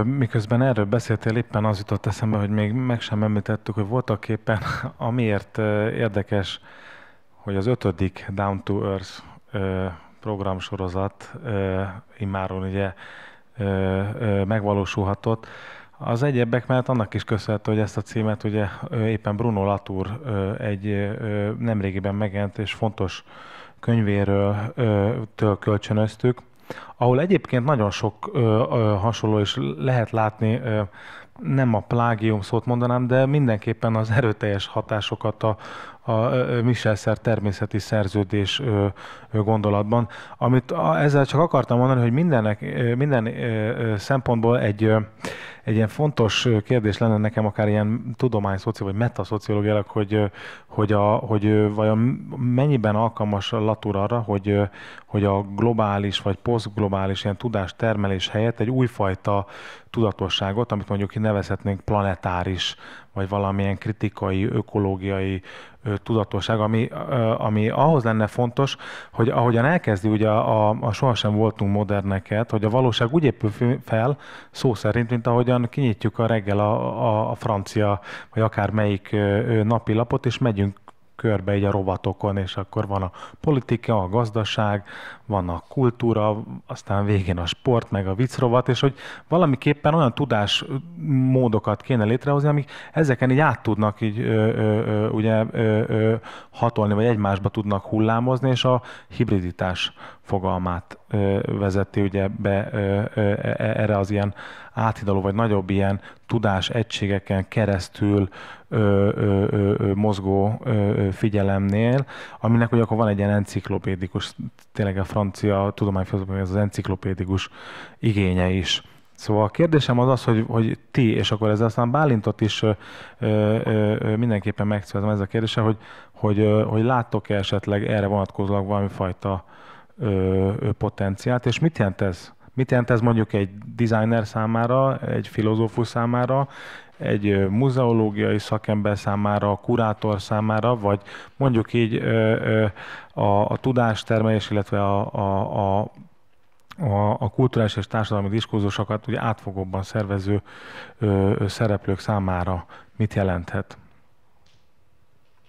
Miközben erről beszéltél, éppen az jutott eszembe, hogy még meg sem említettük, hogy voltak éppen, <laughs> amiért érdekes, hogy az ötödik Down to Earth programsorozat immáron ugye megvalósulhatott, az egyebek mellett annak is köszönhető, hogy ezt a címet ugye éppen Bruno Latour egy nemrégiben megjelent és fontos könyvéről től kölcsönöztük, ahol egyébként nagyon sok ö, ö, hasonló is lehet látni, ö, nem a plágium szót mondanám, de mindenképpen az erőteljes hatásokat a a Michelszer természeti szerződés gondolatban, amit ezzel csak akartam mondani, hogy mindenek minden szempontból egy, egy ilyen fontos kérdés lenne nekem akár ilyen tudomány, szoció, vagy metaszociológiailag, hogy, hogy, a, hogy vajon mennyiben alkalmas Latour arra, hogy, hogy a globális vagy posztglobális ilyen tudás termelés helyett egy újfajta tudatosságot, amit mondjuk nevezhetnénk planetáris, vagy valamilyen kritikai, ökológiai tudatosság, ami, ami ahhoz lenne fontos, hogy ahogyan elkezdi ugye a, a, a sohasem voltunk moderneket, hogy a valóság úgy épül fel, szó szerint, mint ahogyan kinyitjuk a reggel a, a, a francia, vagy akár melyik napilapot, és megyünk körbe így a rovatokon, és akkor van a politika, a gazdaság, van a kultúra, aztán végén a sport, meg a vicrovat, és hogy valamiképpen olyan tudás módokat kéne létrehozni, amik ezeken így át tudnak így ö, ö, ö, ugye ö, ö, hatolni, vagy egymásba tudnak hullámozni, és a hibriditás fogalmát ö, vezeti ugye be ö, ö, e, erre az ilyen áthidaló, vagy nagyobb ilyen tudás egységeken keresztül ö, ö, ö, mozgó ö, figyelemnél, aminek ugye akkor van egy ilyen enciklopédikus, tényleg a francia tudományfilozófia, ez az enciklopédikus igénye is. Szóval a kérdésem az az, hogy, hogy ti, és akkor ezzel aztán Bálintot is ö, ö, ö, mindenképpen megszólítom ez a kérdése, hogy, hogy, ö, hogy láttok-e esetleg erre vonatkozólag valamifajta ö, ö, potenciált, és mit jelent ez? Mit jelent ez mondjuk egy designer számára, egy filozófus számára, egy muzeológiai szakember számára, a kurátor számára, vagy mondjuk így a, a tudástermelés, illetve a, a, a a, a kulturális és társadalmi diskurzusokat ugye átfogóbban szervező ö, ö, szereplők számára mit jelenthet?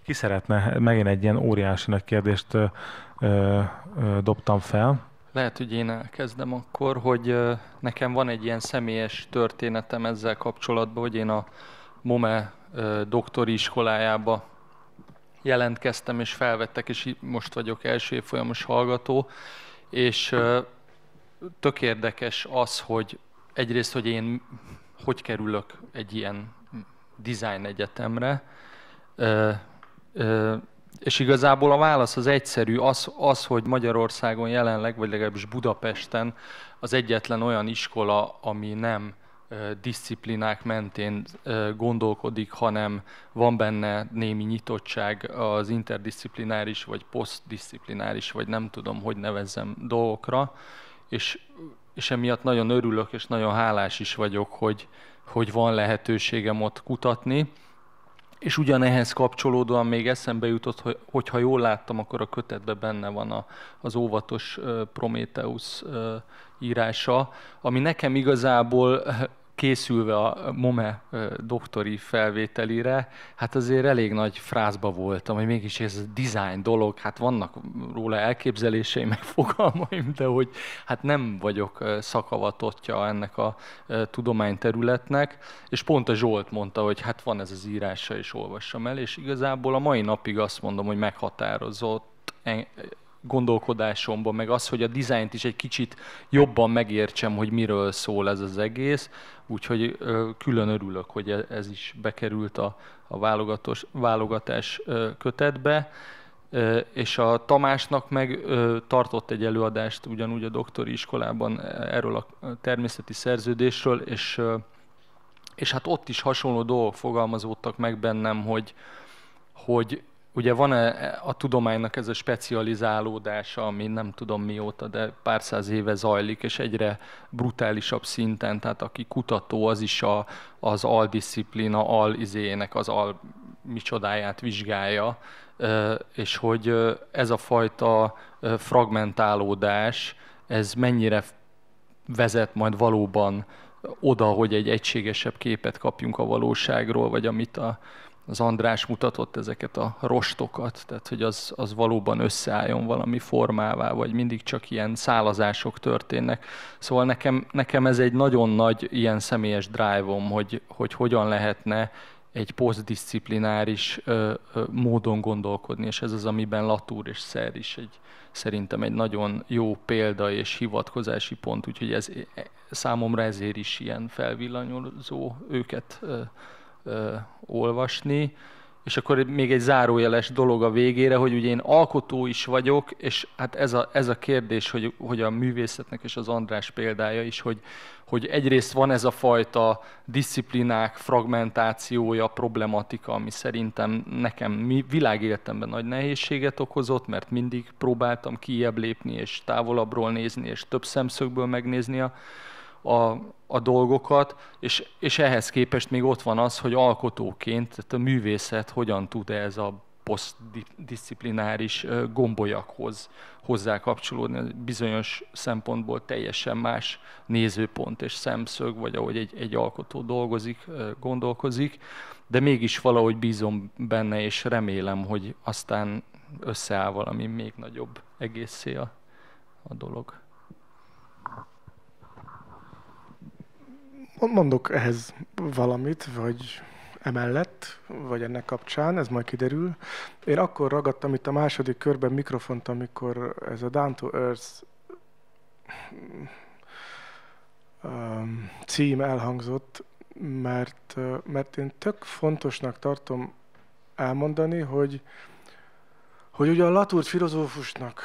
Ki szeretne? Megint egy ilyen óriási nagy kérdést ö, ö, dobtam fel. Lehet, hogy én elkezdem akkor, hogy nekem van egy ilyen személyes történetem ezzel kapcsolatban, hogy én a MOME doktori iskolájába jelentkeztem és felvettek, és most vagyok első évfolyamos hallgató, és tök érdekes az, hogy egyrészt, hogy én hogy kerülök egy ilyen design egyetemre, és igazából a válasz az egyszerű, az, az, hogy Magyarországon jelenleg, vagy legalábbis Budapesten az egyetlen olyan iskola, ami nem disziplinák mentén gondolkodik, hanem van benne némi nyitottság az interdisziplináris, vagy posztdisziplináris, vagy nem tudom, hogy nevezzem dolgokra, és, és emiatt nagyon örülök, és nagyon hálás is vagyok, hogy, hogy van lehetőségem ott kutatni. És ugyanehhez kapcsolódóan még eszembe jutott, hogy ha jól láttam, akkor a kötetben benne van a, az óvatos Prométeusz írása, ami nekem igazából készülve a MOME doktori felvételire, hát azért elég nagy frázba voltam, hogy mégis ez a design dolog, hát vannak róla elképzeléseim, <laughs> meg fogalmaim, de hogy hát nem vagyok szakavatottja ennek a tudományterületnek, és pont a Zsolt mondta, hogy hát van ez az írása, és olvassam el, és igazából a mai napig azt mondom, hogy meghatározott e, gondolkodásomban, meg az, hogy a dizájnt is egy kicsit jobban megértsem, hogy miről szól ez az egész, úgyhogy külön örülök, hogy e, ez is bekerült a, a válogatos, válogatás kötetbe és a Tamásnak meg tartott egy előadást ugyanúgy a doktori iskolában e, erről a természeti szerződésről, és, és hát ott is hasonló dolgok fogalmazódtak meg bennem, hogy, hogy Ugye van -e a tudománynak ez a specializálódása, ami nem tudom mióta, de pár száz éve zajlik, és egyre brutálisabb szinten, tehát aki kutató, az is a, az aldisziplina, alizének, az al micsodáját vizsgálja, és hogy ez a fajta fragmentálódás, ez mennyire vezet majd valóban oda, hogy egy egységesebb képet kapjunk a valóságról, vagy amit a, az András mutatott ezeket a rostokat, tehát hogy az, az valóban összeálljon valami formává, vagy mindig csak ilyen szálazások történnek. Szóval nekem, nekem ez egy nagyon nagy ilyen személyes drive-om, hogy, hogy hogyan lehetne egy posztdisciplináris módon gondolkodni, és ez az, amiben Latúr és Szer is egy, szerintem egy nagyon jó példa és hivatkozási pont, úgyhogy ez e, számomra ezért is ilyen felvillanyozó őket ö, ö, olvasni. És akkor még egy zárójeles dolog a végére, hogy ugye én alkotó is vagyok, és hát ez a, ez a kérdés, hogy, hogy a művészetnek és az András példája is, hogy, hogy egyrészt van ez a fajta disziplinák fragmentációja, problematika, ami szerintem nekem mi, világéletemben nagy nehézséget okozott, mert mindig próbáltam kiebb lépni, és távolabbról nézni, és több szemszögből megnézni a a, a dolgokat, és, és ehhez képest még ott van az, hogy alkotóként, tehát a művészet hogyan tud ez a posztdisziplináris gombolyakhoz hozzá kapcsolódni. Bizonyos szempontból teljesen más nézőpont és szemszög, vagy ahogy egy, egy alkotó dolgozik, gondolkozik, de mégis valahogy bízom benne, és remélem, hogy aztán összeáll valami még nagyobb egészé a, a dolog. Mondok ehhez valamit, vagy emellett, vagy ennek kapcsán, ez majd kiderül. Én akkor ragadtam itt a második körben mikrofont, amikor ez a Down to Earth um, cím elhangzott, mert, mert én tök fontosnak tartom elmondani, hogy, hogy ugye a Latúr filozófusnak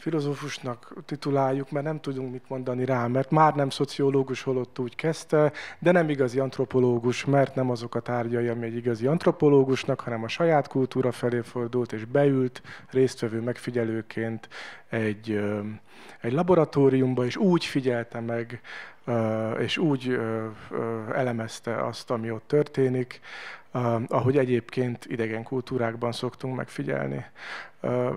filozófusnak tituláljuk, mert nem tudunk mit mondani rá, mert már nem szociológus, holott úgy kezdte, de nem igazi antropológus, mert nem azok a tárgyai, ami egy igazi antropológusnak, hanem a saját kultúra felé fordult, és beült résztvevő megfigyelőként egy, egy laboratóriumba, és úgy figyelte meg, és úgy elemezte azt, ami ott történik, ahogy egyébként idegen kultúrákban szoktunk megfigyelni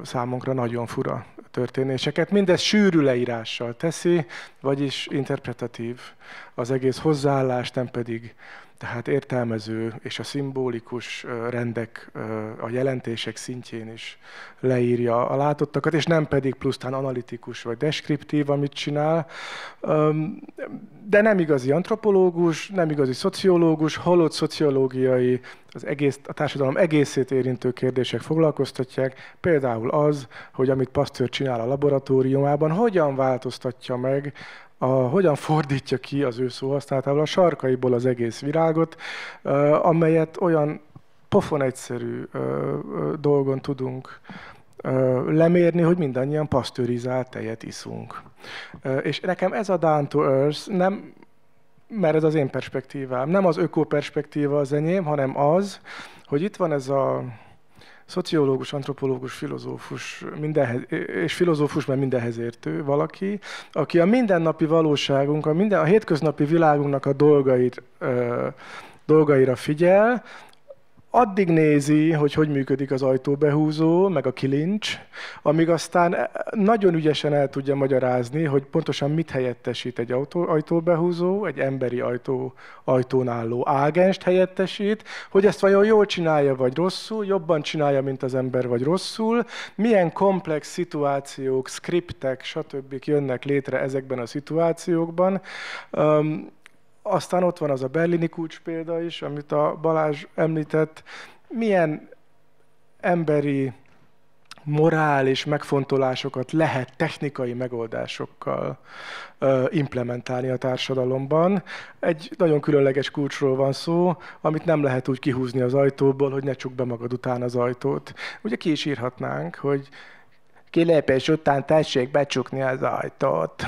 számunkra nagyon fura történéseket. Mindez sűrű leírással teszi, vagyis interpretatív az egész hozzáállás, nem pedig tehát értelmező és a szimbolikus rendek a jelentések szintjén is leírja a látottakat, és nem pedig plusztán analitikus vagy deskriptív, amit csinál. De nem igazi antropológus, nem igazi szociológus, holott szociológiai, az egész, a társadalom egészét érintő kérdések foglalkoztatják, például az, hogy amit Pasteur csinál a laboratóriumában, hogyan változtatja meg a, hogyan fordítja ki az ő szóhasználatával a sarkaiból az egész virágot, amelyet olyan pofon egyszerű dolgon tudunk lemérni, hogy mindannyian pasztőrizált tejet iszunk. És nekem ez a down to earth nem, mert ez az én perspektívám, nem az öko perspektíva az enyém, hanem az, hogy itt van ez a szociológus, antropológus, filozófus, mindenhez, és filozófus, mert mindenhez értő valaki, aki a mindennapi valóságunk, a, minden, a hétköznapi világunknak a dolgait, ö, dolgaira figyel, addig nézi, hogy hogy működik az ajtóbehúzó, meg a kilincs, amíg aztán e, nagyon ügyesen el tudja magyarázni, hogy pontosan mit helyettesít egy autó, ajtóbehúzó, egy emberi ajtó, ajtón álló ágenst helyettesít, hogy ezt vajon jól csinálja vagy rosszul, jobban csinálja, mint az ember vagy rosszul, milyen komplex szituációk, skriptek, stb. jönnek létre ezekben a szituációkban. Um, aztán ott van az a berlini kulcs példa is, amit a Balázs említett. Milyen emberi morális megfontolásokat lehet technikai megoldásokkal implementálni a társadalomban. Egy nagyon különleges kulcsról van szó, amit nem lehet úgy kihúzni az ajtóból, hogy ne csukd be magad után az ajtót. Ugye ki is írhatnánk, hogy kilépés után tessék becsukni az ajtót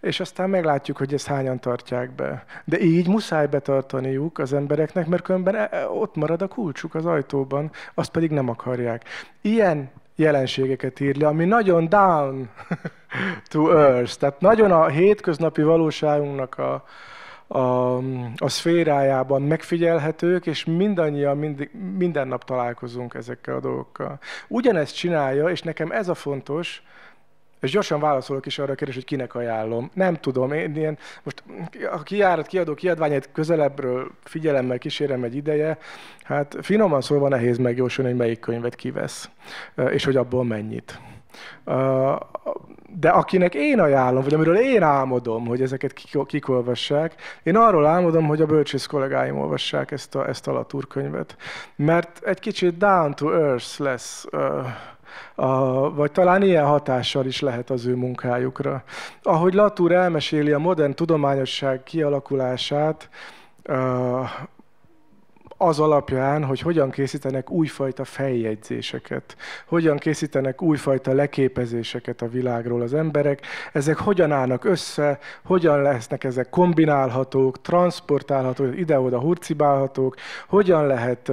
és aztán meglátjuk, hogy ezt hányan tartják be. De így muszáj betartaniuk az embereknek, mert különben e, e, ott marad a kulcsuk az ajtóban, azt pedig nem akarják. Ilyen jelenségeket ír le, ami nagyon down <laughs> to earth, tehát nagyon a hétköznapi valóságunknak a, a, a szférájában megfigyelhetők, és mindannyian mind, minden nap találkozunk ezekkel a dolgokkal. Ugyanezt csinálja, és nekem ez a fontos, és gyorsan válaszolok is arra a kérdés, hogy kinek ajánlom. Nem tudom, én ilyen, most a kiárat, kiadó kiadványait közelebbről figyelemmel kísérem egy ideje, hát finoman szólva nehéz megjósolni, hogy melyik könyvet kivesz, és hogy abból mennyit. De akinek én ajánlom, vagy amiről én álmodom, hogy ezeket kikolvassák, én arról álmodom, hogy a bölcsész kollégáim olvassák ezt a, ezt a Latour könyvet. Mert egy kicsit down to earth lesz a, vagy talán ilyen hatással is lehet az ő munkájukra. Ahogy Latour elmeséli a modern tudományosság kialakulását, az alapján, hogy hogyan készítenek újfajta feljegyzéseket, hogyan készítenek újfajta leképezéseket a világról az emberek, ezek hogyan állnak össze, hogyan lesznek ezek kombinálhatók, transportálhatók, ide-oda hurcibálhatók, hogyan lehet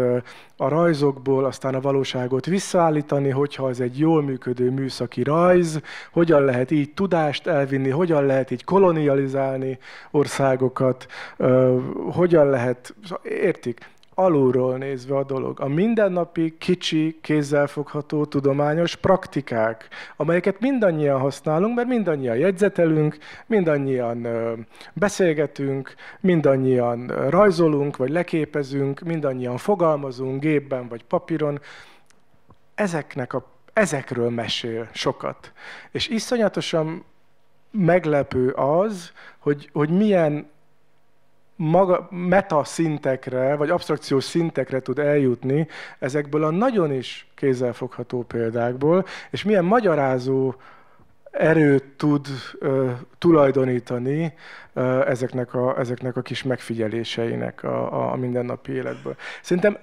a rajzokból aztán a valóságot visszaállítani, hogyha ez egy jól működő műszaki rajz, hogyan lehet így tudást elvinni, hogyan lehet így kolonializálni országokat, hogyan lehet, értik, alulról nézve a dolog. A mindennapi, kicsi, kézzelfogható, tudományos praktikák, amelyeket mindannyian használunk, mert mindannyian jegyzetelünk, mindannyian beszélgetünk, mindannyian rajzolunk, vagy leképezünk, mindannyian fogalmazunk gépben vagy papíron. Ezeknek a, ezekről mesél sokat. És iszonyatosan meglepő az, hogy, hogy milyen maga, meta szintekre, vagy abstrakciós szintekre tud eljutni ezekből a nagyon is kézzelfogható példákból, és milyen magyarázó erőt tud ö, tulajdonítani ö, ezeknek, a, ezeknek a kis megfigyeléseinek a, a mindennapi életből. Szerintem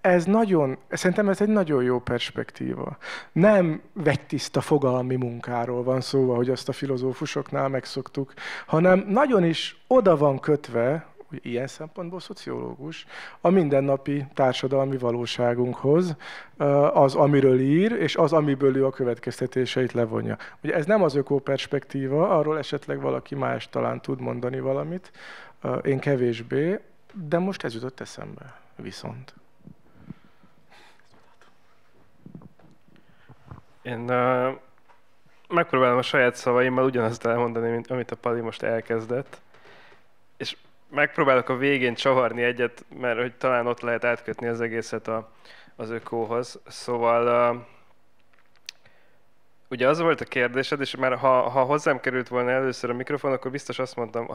ez nagyon, szerintem ez egy nagyon jó perspektíva. Nem tiszta fogalmi munkáról van szó, ahogy azt a filozófusoknál megszoktuk, hanem nagyon is oda van kötve ilyen szempontból szociológus, a mindennapi társadalmi valóságunkhoz, az, amiről ír, és az, amiből ő a következtetéseit levonja. Ugye ez nem az ökó perspektíva, arról esetleg valaki más talán tud mondani valamit, én kevésbé, de most ez jutott eszembe viszont. Én uh, megpróbálom a saját szavaimmal ugyanazt elmondani, mint amit a Pali most elkezdett. És megpróbálok a végén csavarni egyet, mert hogy talán ott lehet átkötni az egészet a, az ökóhoz. Szóval uh, ugye az volt a kérdésed, és már ha, ha hozzám került volna először a mikrofon, akkor biztos azt mondtam,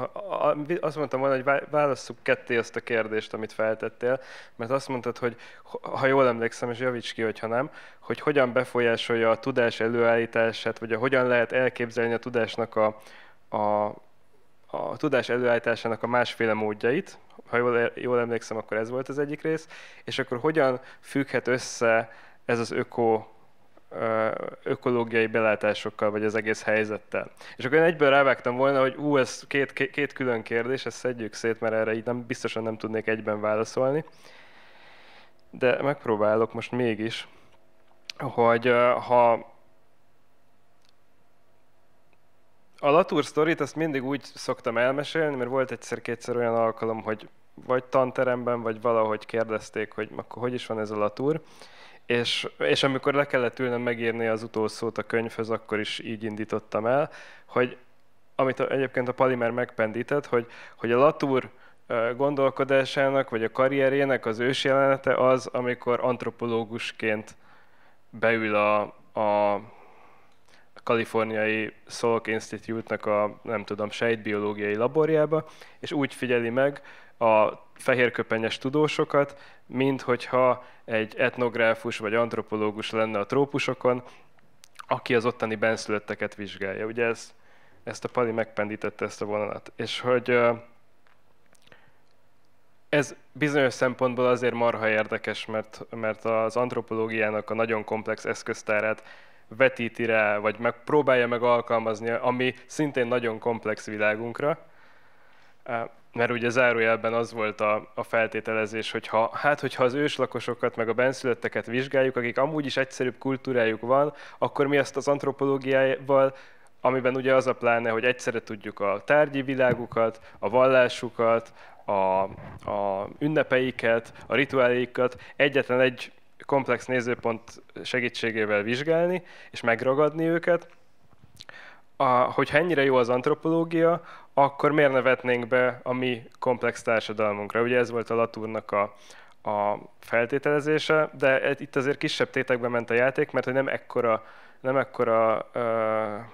azt mondtam volna, hogy válasszuk ketté azt a kérdést, amit feltettél, mert azt mondtad, hogy ha jól emlékszem, és javíts ki, hogyha nem, hogy hogyan befolyásolja a tudás előállítását, vagy a, hogyan lehet elképzelni a tudásnak a, a a tudás előállításának a másféle módjait, ha jól, e-, jól emlékszem, akkor ez volt az egyik rész, és akkor hogyan függhet össze ez az öko ökológiai belátásokkal, vagy az egész helyzettel. És akkor én egyből rávágtam volna, hogy ú, ez két, két, két külön kérdés, ezt szedjük szét, mert erre így nem, biztosan nem tudnék egyben válaszolni. De megpróbálok most mégis, hogy ha a Latour sztorit azt mindig úgy szoktam elmesélni, mert volt egyszer-kétszer olyan alkalom, hogy vagy tanteremben, vagy valahogy kérdezték, hogy akkor hogy is van ez a Latour, és, és amikor le kellett ülnem megírni az utolsót a könyvhöz, akkor is így indítottam el, hogy amit egyébként a Palimer megpendített, hogy, hogy a Latour gondolkodásának, vagy a karrierének az ős jelenete az, amikor antropológusként beül a, a kaliforniai Salk Institute-nak a, nem tudom, sejtbiológiai laborjába, és úgy figyeli meg a fehérköpenyes tudósokat, mint hogyha egy etnográfus vagy antropológus lenne a trópusokon, aki az ottani benszülötteket vizsgálja. Ugye ez, ezt a Pali megpendítette ezt a vonalat. És hogy ez bizonyos szempontból azért marha érdekes, mert, mert az antropológiának a nagyon komplex eszköztárát vetíti rá, vagy meg próbálja meg alkalmazni, ami szintén nagyon komplex világunkra. Mert ugye zárójelben az volt a, a feltételezés, hogy ha, hát, hogyha az őslakosokat meg a benszülötteket vizsgáljuk, akik amúgy is egyszerűbb kultúrájuk van, akkor mi azt az antropológiával amiben ugye az a pláne, hogy egyszerre tudjuk a tárgyi világukat, a vallásukat, a, a ünnepeiket, a rituáléikat egyetlen egy komplex nézőpont segítségével vizsgálni, és megragadni őket. A, hogyha ennyire jó az antropológia, akkor miért nevetnénk vetnénk be a mi komplex társadalmunkra? Ugye ez volt a Latúrnak a, a feltételezése, de e, itt azért kisebb tétekben ment a játék, mert hogy nem ekkora, nem ekkora uh,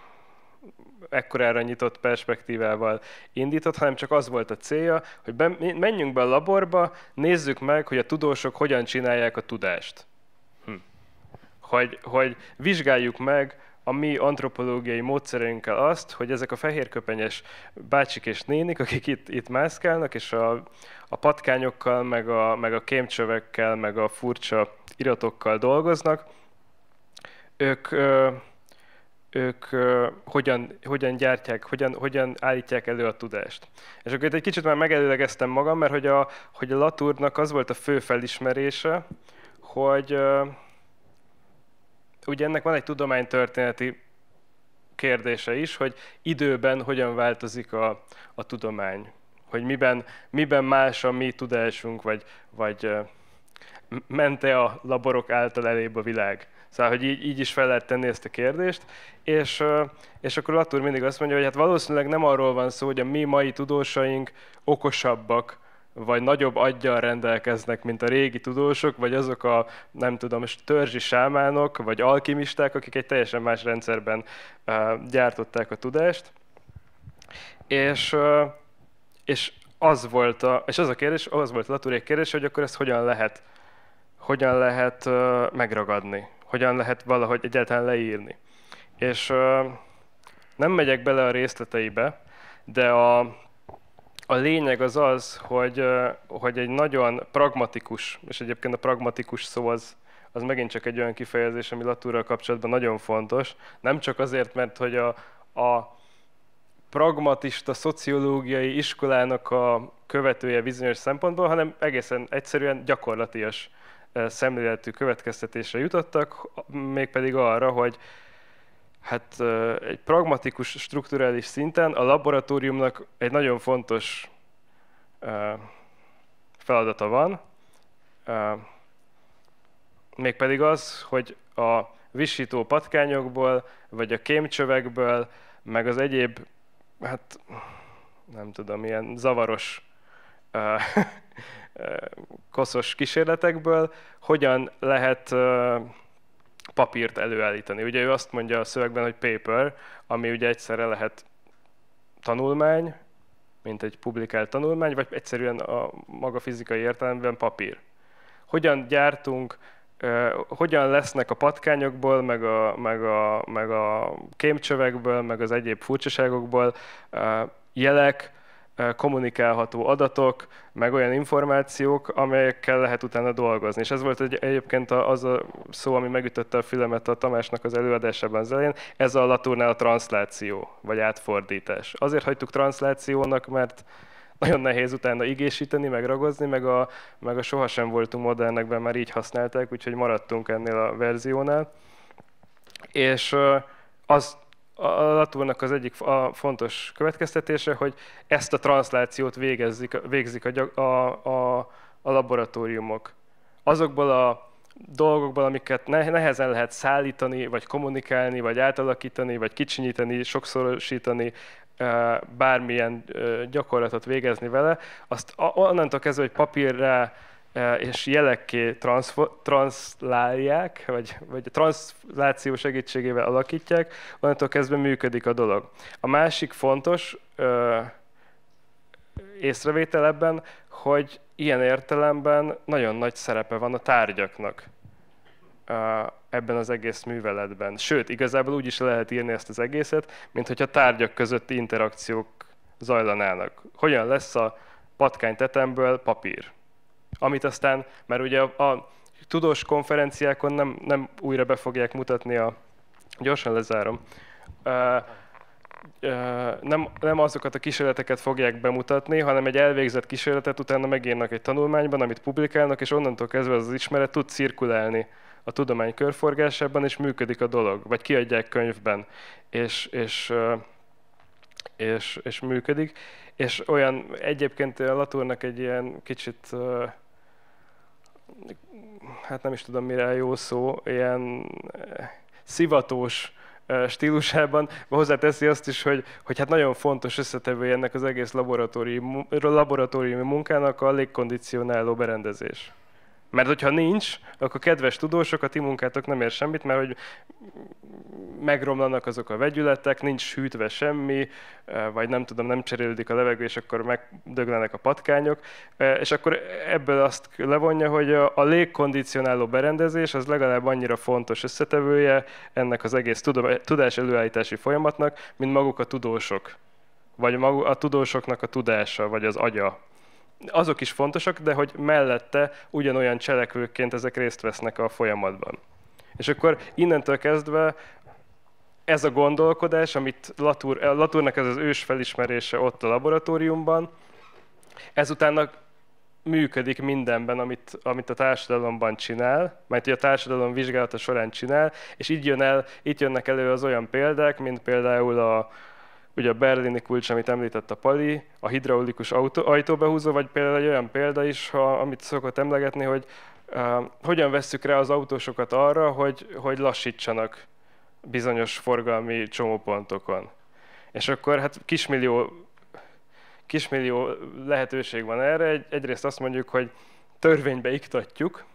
ekkorára nyitott perspektívával indított, hanem csak az volt a célja, hogy be, menjünk be a laborba, nézzük meg, hogy a tudósok hogyan csinálják a tudást. Hm. Hogy, hogy vizsgáljuk meg a mi antropológiai módszerünkkel azt, hogy ezek a fehérköpenyes bácsik és nénik, akik itt, itt mászkálnak, és a, a patkányokkal, meg a, meg a kémcsövekkel, meg a furcsa iratokkal dolgoznak, ők... Ö, ők uh, hogyan, hogyan gyártják, hogyan, hogyan állítják elő a tudást. És akkor itt egy kicsit már megelőlegeztem magam, mert hogy a, hogy a Latúrnak az volt a fő felismerése, hogy uh, ugye ennek van egy tudománytörténeti kérdése is, hogy időben hogyan változik a, a tudomány, hogy miben, miben más a mi tudásunk, vagy, vagy uh, mente a laborok által elébb a világ. Szóval, hogy így, így is fel lehet tenni ezt a kérdést. És, és akkor Latour mindig azt mondja, hogy hát valószínűleg nem arról van szó, hogy a mi mai tudósaink okosabbak, vagy nagyobb aggyal rendelkeznek, mint a régi tudósok, vagy azok a, nem tudom, törzsi sámánok, vagy alkimisták, akik egy teljesen más rendszerben uh, gyártották a tudást. És, uh, és az volt a, és az a kérdés, az volt a kérdés, hogy akkor ezt hogyan lehet, hogyan lehet uh, megragadni hogyan lehet valahogy egyáltalán leírni. És nem megyek bele a részleteibe, de a, a lényeg az az, hogy, hogy egy nagyon pragmatikus, és egyébként a pragmatikus szó az, az megint csak egy olyan kifejezés, ami Latúrral kapcsolatban nagyon fontos. Nem csak azért, mert hogy a, a pragmatista szociológiai iskolának a követője bizonyos szempontból, hanem egészen egyszerűen gyakorlatias szemléletű következtetésre jutottak, mégpedig arra, hogy hát egy pragmatikus, strukturális szinten a laboratóriumnak egy nagyon fontos feladata van, mégpedig az, hogy a visító patkányokból, vagy a kémcsövekből, meg az egyéb, hát nem tudom, ilyen zavaros <laughs> koszos kísérletekből, hogyan lehet papírt előállítani. Ugye ő azt mondja a szövegben, hogy paper, ami ugye egyszerre lehet tanulmány, mint egy publikált tanulmány, vagy egyszerűen a maga fizikai értelemben papír. Hogyan gyártunk, hogyan lesznek a patkányokból, meg a, meg a, meg a kémcsövekből, meg az egyéb furcsaságokból jelek, kommunikálható adatok, meg olyan információk, amelyekkel lehet utána dolgozni. És ez volt egy, egyébként az a szó, ami megütötte a filmet a Tamásnak az előadásában az elején, ez a Latournál a transzláció, vagy átfordítás. Azért hagytuk transzlációnak, mert nagyon nehéz utána igésíteni, meg ragozni, meg a, meg a sohasem voltunk modernekben már így használták, úgyhogy maradtunk ennél a verziónál. És az a Latúrnak az egyik a fontos következtetése, hogy ezt a translációt végezzik, végzik a, a, a, a laboratóriumok. Azokból a dolgokból, amiket nehezen lehet szállítani, vagy kommunikálni, vagy átalakítani, vagy kicsinyíteni, sokszorosítani, bármilyen gyakorlatot végezni vele, azt onnantól kezdve, hogy papírra és jelekké transzlálják, vagy, vagy a transzláció segítségével alakítják, onnantól kezdve működik a dolog. A másik fontos ö, észrevétel ebben, hogy ilyen értelemben nagyon nagy szerepe van a tárgyaknak ö, ebben az egész műveletben. Sőt, igazából úgy is lehet írni ezt az egészet, mint a tárgyak közötti interakciók zajlanának. Hogyan lesz a patkány tetemből papír? amit aztán, mert ugye a, a tudós konferenciákon nem, nem újra be fogják mutatni a... Gyorsan lezárom. Uh, nem, nem azokat a kísérleteket fogják bemutatni, hanem egy elvégzett kísérletet utána megírnak egy tanulmányban, amit publikálnak, és onnantól kezdve az ismeret tud cirkulálni a tudomány körforgásában, és működik a dolog, vagy kiadják könyvben, és, és, és, és működik. És olyan egyébként a Latúrnak egy ilyen kicsit hát nem is tudom mire jó szó, ilyen eh, szivatós eh, stílusában, hozzáteszi azt is, hogy, hogy hát nagyon fontos összetevő ennek az egész laboratóriumi, laboratóriumi munkának a légkondicionáló berendezés. Mert hogyha nincs, akkor kedves tudósok, a ti munkátok nem ér semmit, mert hogy megromlanak azok a vegyületek, nincs hűtve semmi, eh, vagy nem tudom, nem cserélődik a levegő, és akkor megdöglenek a patkányok. Eh, és akkor ebből azt levonja, hogy a légkondicionáló berendezés az legalább annyira fontos összetevője ennek az egész tudás előállítási folyamatnak, mint maguk a tudósok. Vagy a tudósoknak a tudása, vagy az agya, azok is fontosak, de hogy mellette ugyanolyan cselekvőként ezek részt vesznek a folyamatban. És akkor innentől kezdve ez a gondolkodás, amit Latour, eh, Latournak ez az ős felismerése ott a laboratóriumban, ezután működik mindenben, amit, amit a társadalomban csinál, mert a társadalom vizsgálata során csinál, és így, jön el, itt jönnek elő az olyan példák, mint például a, ugye a berlini kulcs, amit említett a Pali, a hidraulikus autó, ajtóbehúzó, vagy például egy olyan példa is, ha, amit szokott emlegetni, hogy uh, hogyan vesszük rá az autósokat arra, hogy, hogy lassítsanak bizonyos forgalmi csomópontokon. És akkor hát kismillió, kismillió lehetőség van erre. Egy, egyrészt azt mondjuk, hogy törvénybe iktatjuk,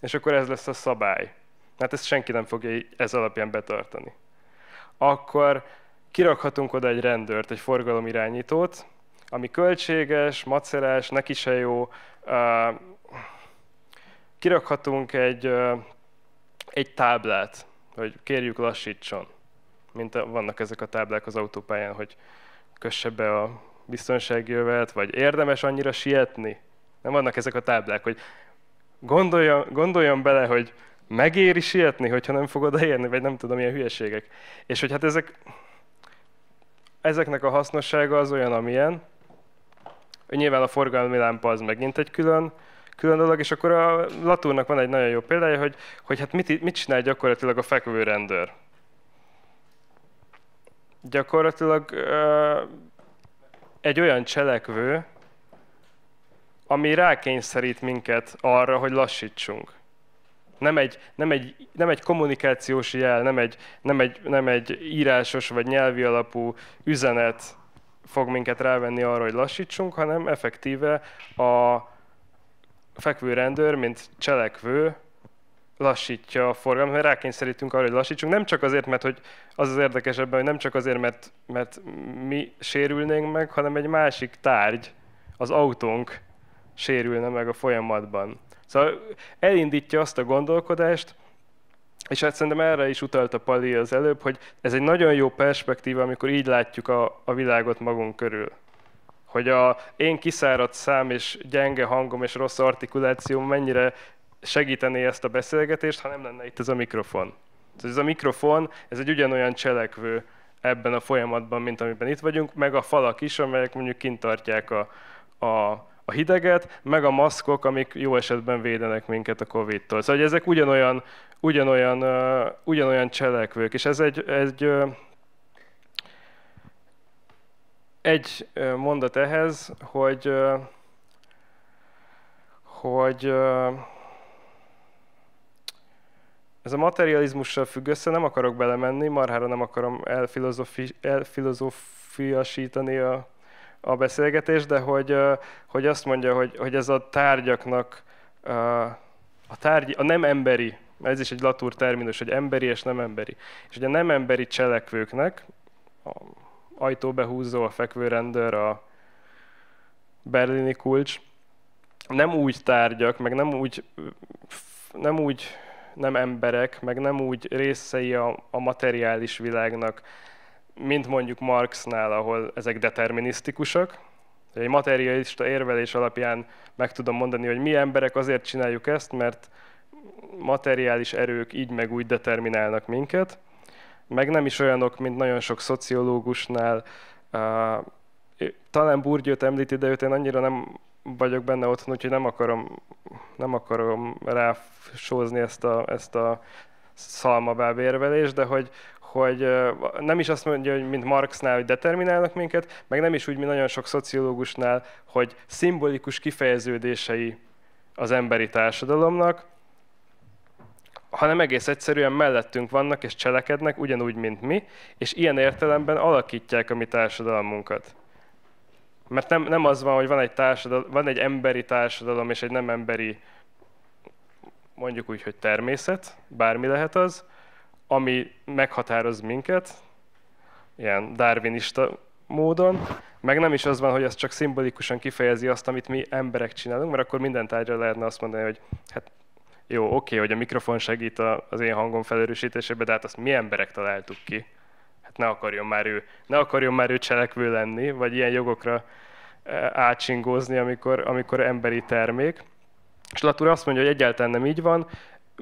és akkor ez lesz a szabály. Hát ezt senki nem fogja ez alapján betartani. Akkor kirakhatunk oda egy rendőrt, egy forgalomirányítót, ami költséges, macerás, neki se jó. Kirakhatunk egy, egy táblát, hogy kérjük lassítson, mint vannak ezek a táblák az autópályán, hogy kösse be a biztonsági övet, vagy érdemes annyira sietni. Nem vannak ezek a táblák, hogy gondoljon, gondoljon bele, hogy megéri sietni, hogyha nem fogod odaérni, vagy nem tudom, milyen hülyeségek. És hogy hát ezek ezeknek a hasznossága az olyan, amilyen. Nyilván a forgalmi lámpa az megint egy külön, külön dolog, és akkor a Latúrnak van egy nagyon jó példája, hogy, hogy hát mit, mit csinál gyakorlatilag a fekvő rendőr. Gyakorlatilag uh, egy olyan cselekvő, ami rákényszerít minket arra, hogy lassítsunk. Nem egy, nem egy, nem egy kommunikációs jel, nem egy, nem, egy, nem egy írásos vagy nyelvi alapú üzenet fog minket rávenni arra, hogy lassítsunk, hanem effektíve a fekvő rendőr, mint cselekvő, lassítja a forgalmat, mert rákényszerítünk arra, hogy lassítsunk. Nem csak azért, mert hogy az az érdekes ebben, hogy nem csak azért, mert, mert mi sérülnénk meg, hanem egy másik tárgy, az autónk sérülne meg a folyamatban. Szóval elindítja azt a gondolkodást, és hát szerintem erre is utalt a Pali az előbb, hogy ez egy nagyon jó perspektíva, amikor így látjuk a, a világot magunk körül. Hogy a én kiszáradt szám és gyenge hangom és rossz artikulációm mennyire segítené ezt a beszélgetést, ha nem lenne itt ez a mikrofon. Szóval ez a mikrofon, ez egy ugyanolyan cselekvő ebben a folyamatban, mint amiben itt vagyunk, meg a falak is, amelyek mondjuk kint tartják a, a a hideget, meg a maszkok, amik jó esetben védenek minket a Covid-tól. Szóval ezek ugyanolyan, ugyanolyan, uh, ugyanolyan cselekvők, és ez egy, egy uh, egy mondat ehhez, hogy, hogy ez a materializmussal függ össze, nem akarok belemenni, marhára nem akarom elfilozofiasítani a a beszélgetés, de hogy, hogy azt mondja, hogy, hogy ez a tárgyaknak a, tárgy, a nem emberi, ez is egy latúr terminus, hogy emberi és nem emberi. És hogy a nem emberi cselekvőknek, a ajtóbehúzó, a fekvőrendőr, a berlini kulcs, nem úgy tárgyak, meg nem úgy, nem úgy nem emberek, meg nem úgy részei a, a materiális világnak, mint mondjuk Marxnál, ahol ezek determinisztikusak. Egy materialista érvelés alapján meg tudom mondani, hogy mi emberek azért csináljuk ezt, mert materiális erők így meg úgy determinálnak minket, meg nem is olyanok, mint nagyon sok szociológusnál. Talán Burgyőt említi, de őt én annyira nem vagyok benne otthon, úgyhogy nem akarom, nem akarom ráfsózni ezt a, ezt a szalmabáb érvelést, de hogy, hogy nem is azt mondja, hogy mint Marxnál, hogy determinálnak minket, meg nem is úgy, mint nagyon sok szociológusnál, hogy szimbolikus kifejeződései az emberi társadalomnak, hanem egész egyszerűen mellettünk vannak és cselekednek, ugyanúgy, mint mi, és ilyen értelemben alakítják a mi társadalmunkat. Mert nem, nem az van, hogy van egy, társadal, van egy emberi társadalom és egy nem emberi, mondjuk úgy, hogy természet, bármi lehet az, ami meghatároz minket, ilyen darwinista módon, meg nem is az van, hogy ez csak szimbolikusan kifejezi azt, amit mi emberek csinálunk, mert akkor minden tárgyra lehetne azt mondani, hogy hát jó, oké, okay, hogy a mikrofon segít az én hangom felerősítésébe, de hát azt mi emberek találtuk ki. Hát ne akarjon már ő, ne akarjon már ő cselekvő lenni, vagy ilyen jogokra e, átsingózni, amikor, amikor emberi termék. És Latúr azt mondja, hogy egyáltalán nem így van,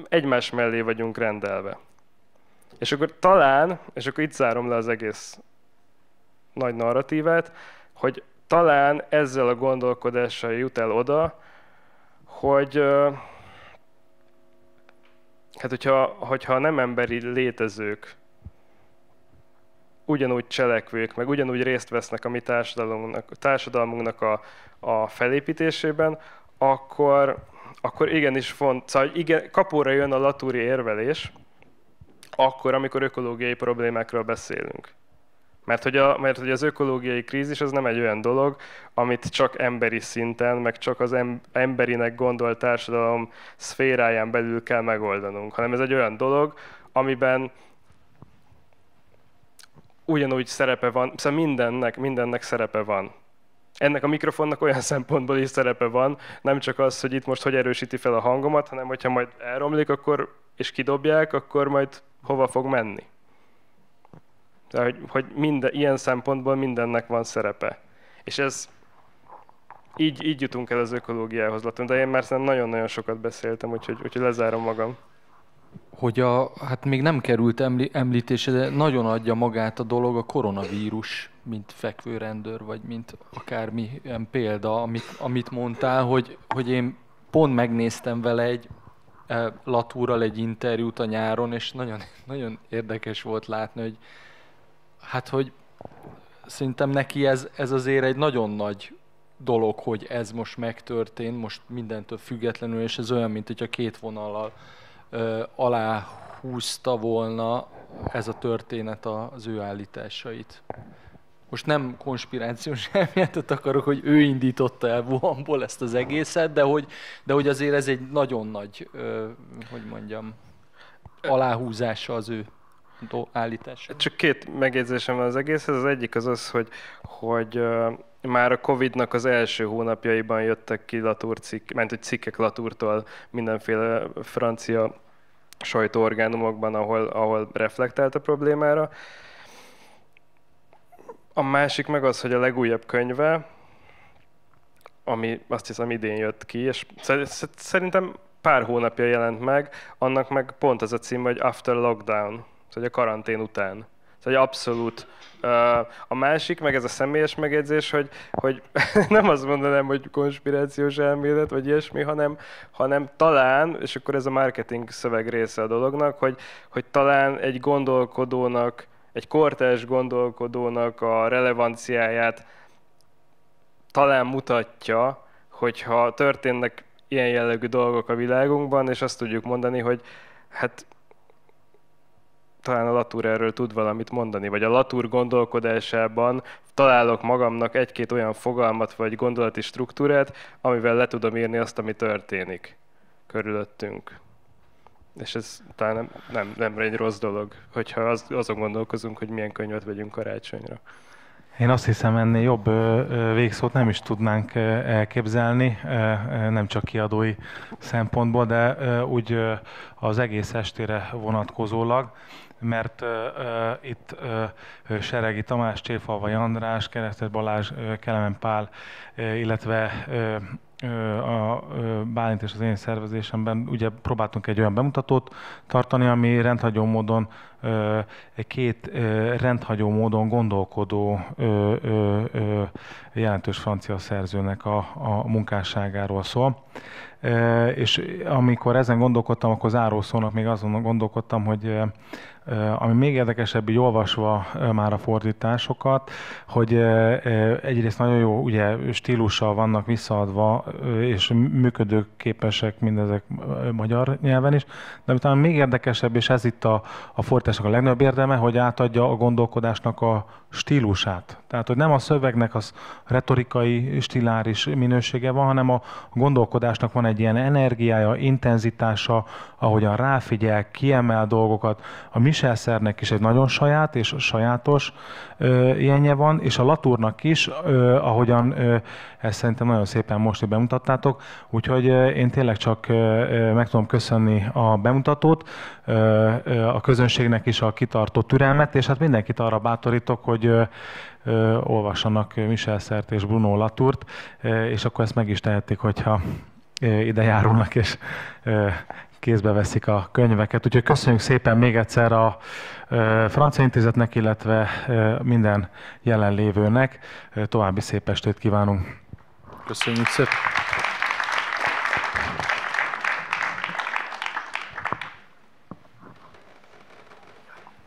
egymás mellé vagyunk rendelve. És akkor talán, és akkor itt zárom le az egész nagy narratívát, hogy talán ezzel a gondolkodással jut el oda, hogy hát hogyha, hogyha nem emberi létezők ugyanúgy cselekvők, meg ugyanúgy részt vesznek a mi társadalmunknak, társadalmunknak a, a felépítésében, akkor, akkor igenis font, szóval igen, kapóra jön a latúri érvelés, akkor, amikor ökológiai problémákról beszélünk. Mert hogy, a, mert hogy az ökológiai krízis az nem egy olyan dolog, amit csak emberi szinten, meg csak az emberinek gondolt társadalom szféráján belül kell megoldanunk, hanem ez egy olyan dolog, amiben ugyanúgy szerepe van, szóval mindennek, mindennek szerepe van. Ennek a mikrofonnak olyan szempontból is szerepe van, nem csak az, hogy itt most hogy erősíti fel a hangomat, hanem hogyha majd elromlik, akkor, és kidobják, akkor majd hova fog menni. Tehát, hogy, hogy minden, ilyen szempontból mindennek van szerepe. És ez így, így jutunk el az ökológiához, Latin, de én már szerintem nagyon-nagyon sokat beszéltem, úgyhogy, úgyhogy lezárom magam. Hogy a, hát még nem került emli, említése, de nagyon adja magát a dolog a koronavírus, mint fekvőrendőr, vagy mint akármilyen példa, amit, amit mondtál, hogy, hogy én pont megnéztem vele egy E, Latúral egy interjút a nyáron, és nagyon, <laughs> nagyon érdekes volt látni, hogy hát, hogy szerintem neki ez, ez azért egy nagyon nagy dolog, hogy ez most megtörtént, most mindentől függetlenül, és ez olyan, mint hogyha két vonallal ö, e, alá húzta volna ez a történet az ő állításait most nem konspirációs elméletet akarok, hogy ő indította el Wuhanból ezt az egészet, de hogy, de hogy azért ez egy nagyon nagy, hogy mondjam, aláhúzása az ő állítása. Csak két megjegyzésem van az egészhez. Az egyik az az, hogy, hogy már a Covid-nak az első hónapjaiban jöttek ki Latour cikk, ment egy cikkek Latourtól mindenféle francia sajtóorgánumokban, ahol, ahol reflektált a problémára. A másik meg az, hogy a legújabb könyve, ami azt hiszem idén jött ki, és szerintem pár hónapja jelent meg, annak meg pont az a cím, hogy After Lockdown, szóval a karantén után. egy szóval, abszolút. A másik, meg ez a személyes megjegyzés, hogy, hogy <laughs> nem azt mondanám, hogy konspirációs elmélet, vagy ilyesmi, hanem, hanem talán, és akkor ez a marketing szöveg része a dolognak, hogy, hogy talán egy gondolkodónak egy kortes gondolkodónak a relevanciáját talán mutatja, hogyha történnek ilyen jellegű dolgok a világunkban, és azt tudjuk mondani, hogy hát talán a Latour erről tud valamit mondani, vagy a Latour gondolkodásában találok magamnak egy-két olyan fogalmat vagy gondolati struktúrát, amivel le tudom írni azt, ami történik körülöttünk és ez talán nem, nem, nem egy rossz dolog, hogyha az, azon gondolkozunk, hogy milyen könyvet vegyünk karácsonyra. Én azt hiszem, ennél jobb végszót nem is tudnánk elképzelni, nem csak kiadói szempontból, de úgy az egész estére vonatkozólag mert uh, uh, itt uh, Seregi Tamás, Cséfalvai András, Keresztes Balázs, uh, Kelemen Pál, uh, illetve uh, a Bálint és az én szervezésemben ugye próbáltunk egy olyan bemutatót tartani, ami rendhagyó módon két rendhagyó módon gondolkodó jelentős francia szerzőnek a, a munkásságáról szól. És amikor ezen gondolkodtam, akkor zárószónak még azon gondolkodtam, hogy ami még érdekesebb, így olvasva már a fordításokat, hogy egyrészt nagyon jó ugye, stílussal vannak visszaadva, és működőképesek mindezek magyar nyelven is, de talán még érdekesebb, és ez itt a, a fordításnak a legnagyobb érdeme, hogy átadja a gondolkodásnak a stílusát. Tehát, hogy nem a szövegnek az retorikai, stiláris minősége van, hanem a gondolkodásnak van egy ilyen energiája, intenzitása, ahogyan ráfigyel, kiemel dolgokat. A mi Michelszernek is egy nagyon saját és sajátos ö, ilyenje van, és a Latúrnak is, ö, ahogyan ö, ezt szerintem nagyon szépen most bemutattátok, úgyhogy ö, én tényleg csak ö, meg tudom köszönni a bemutatót, ö, ö, a közönségnek is a kitartó türelmet, és hát mindenkit arra bátorítok, hogy ö, ö, olvassanak Michel Szert és Bruno Latúrt, és akkor ezt meg is tehetik, hogyha ide járulnak és kézbe veszik a könyveket. Úgyhogy köszönjük szépen még egyszer a Francia Intézetnek, illetve minden jelenlévőnek. További szép estét kívánunk. Köszönjük szépen.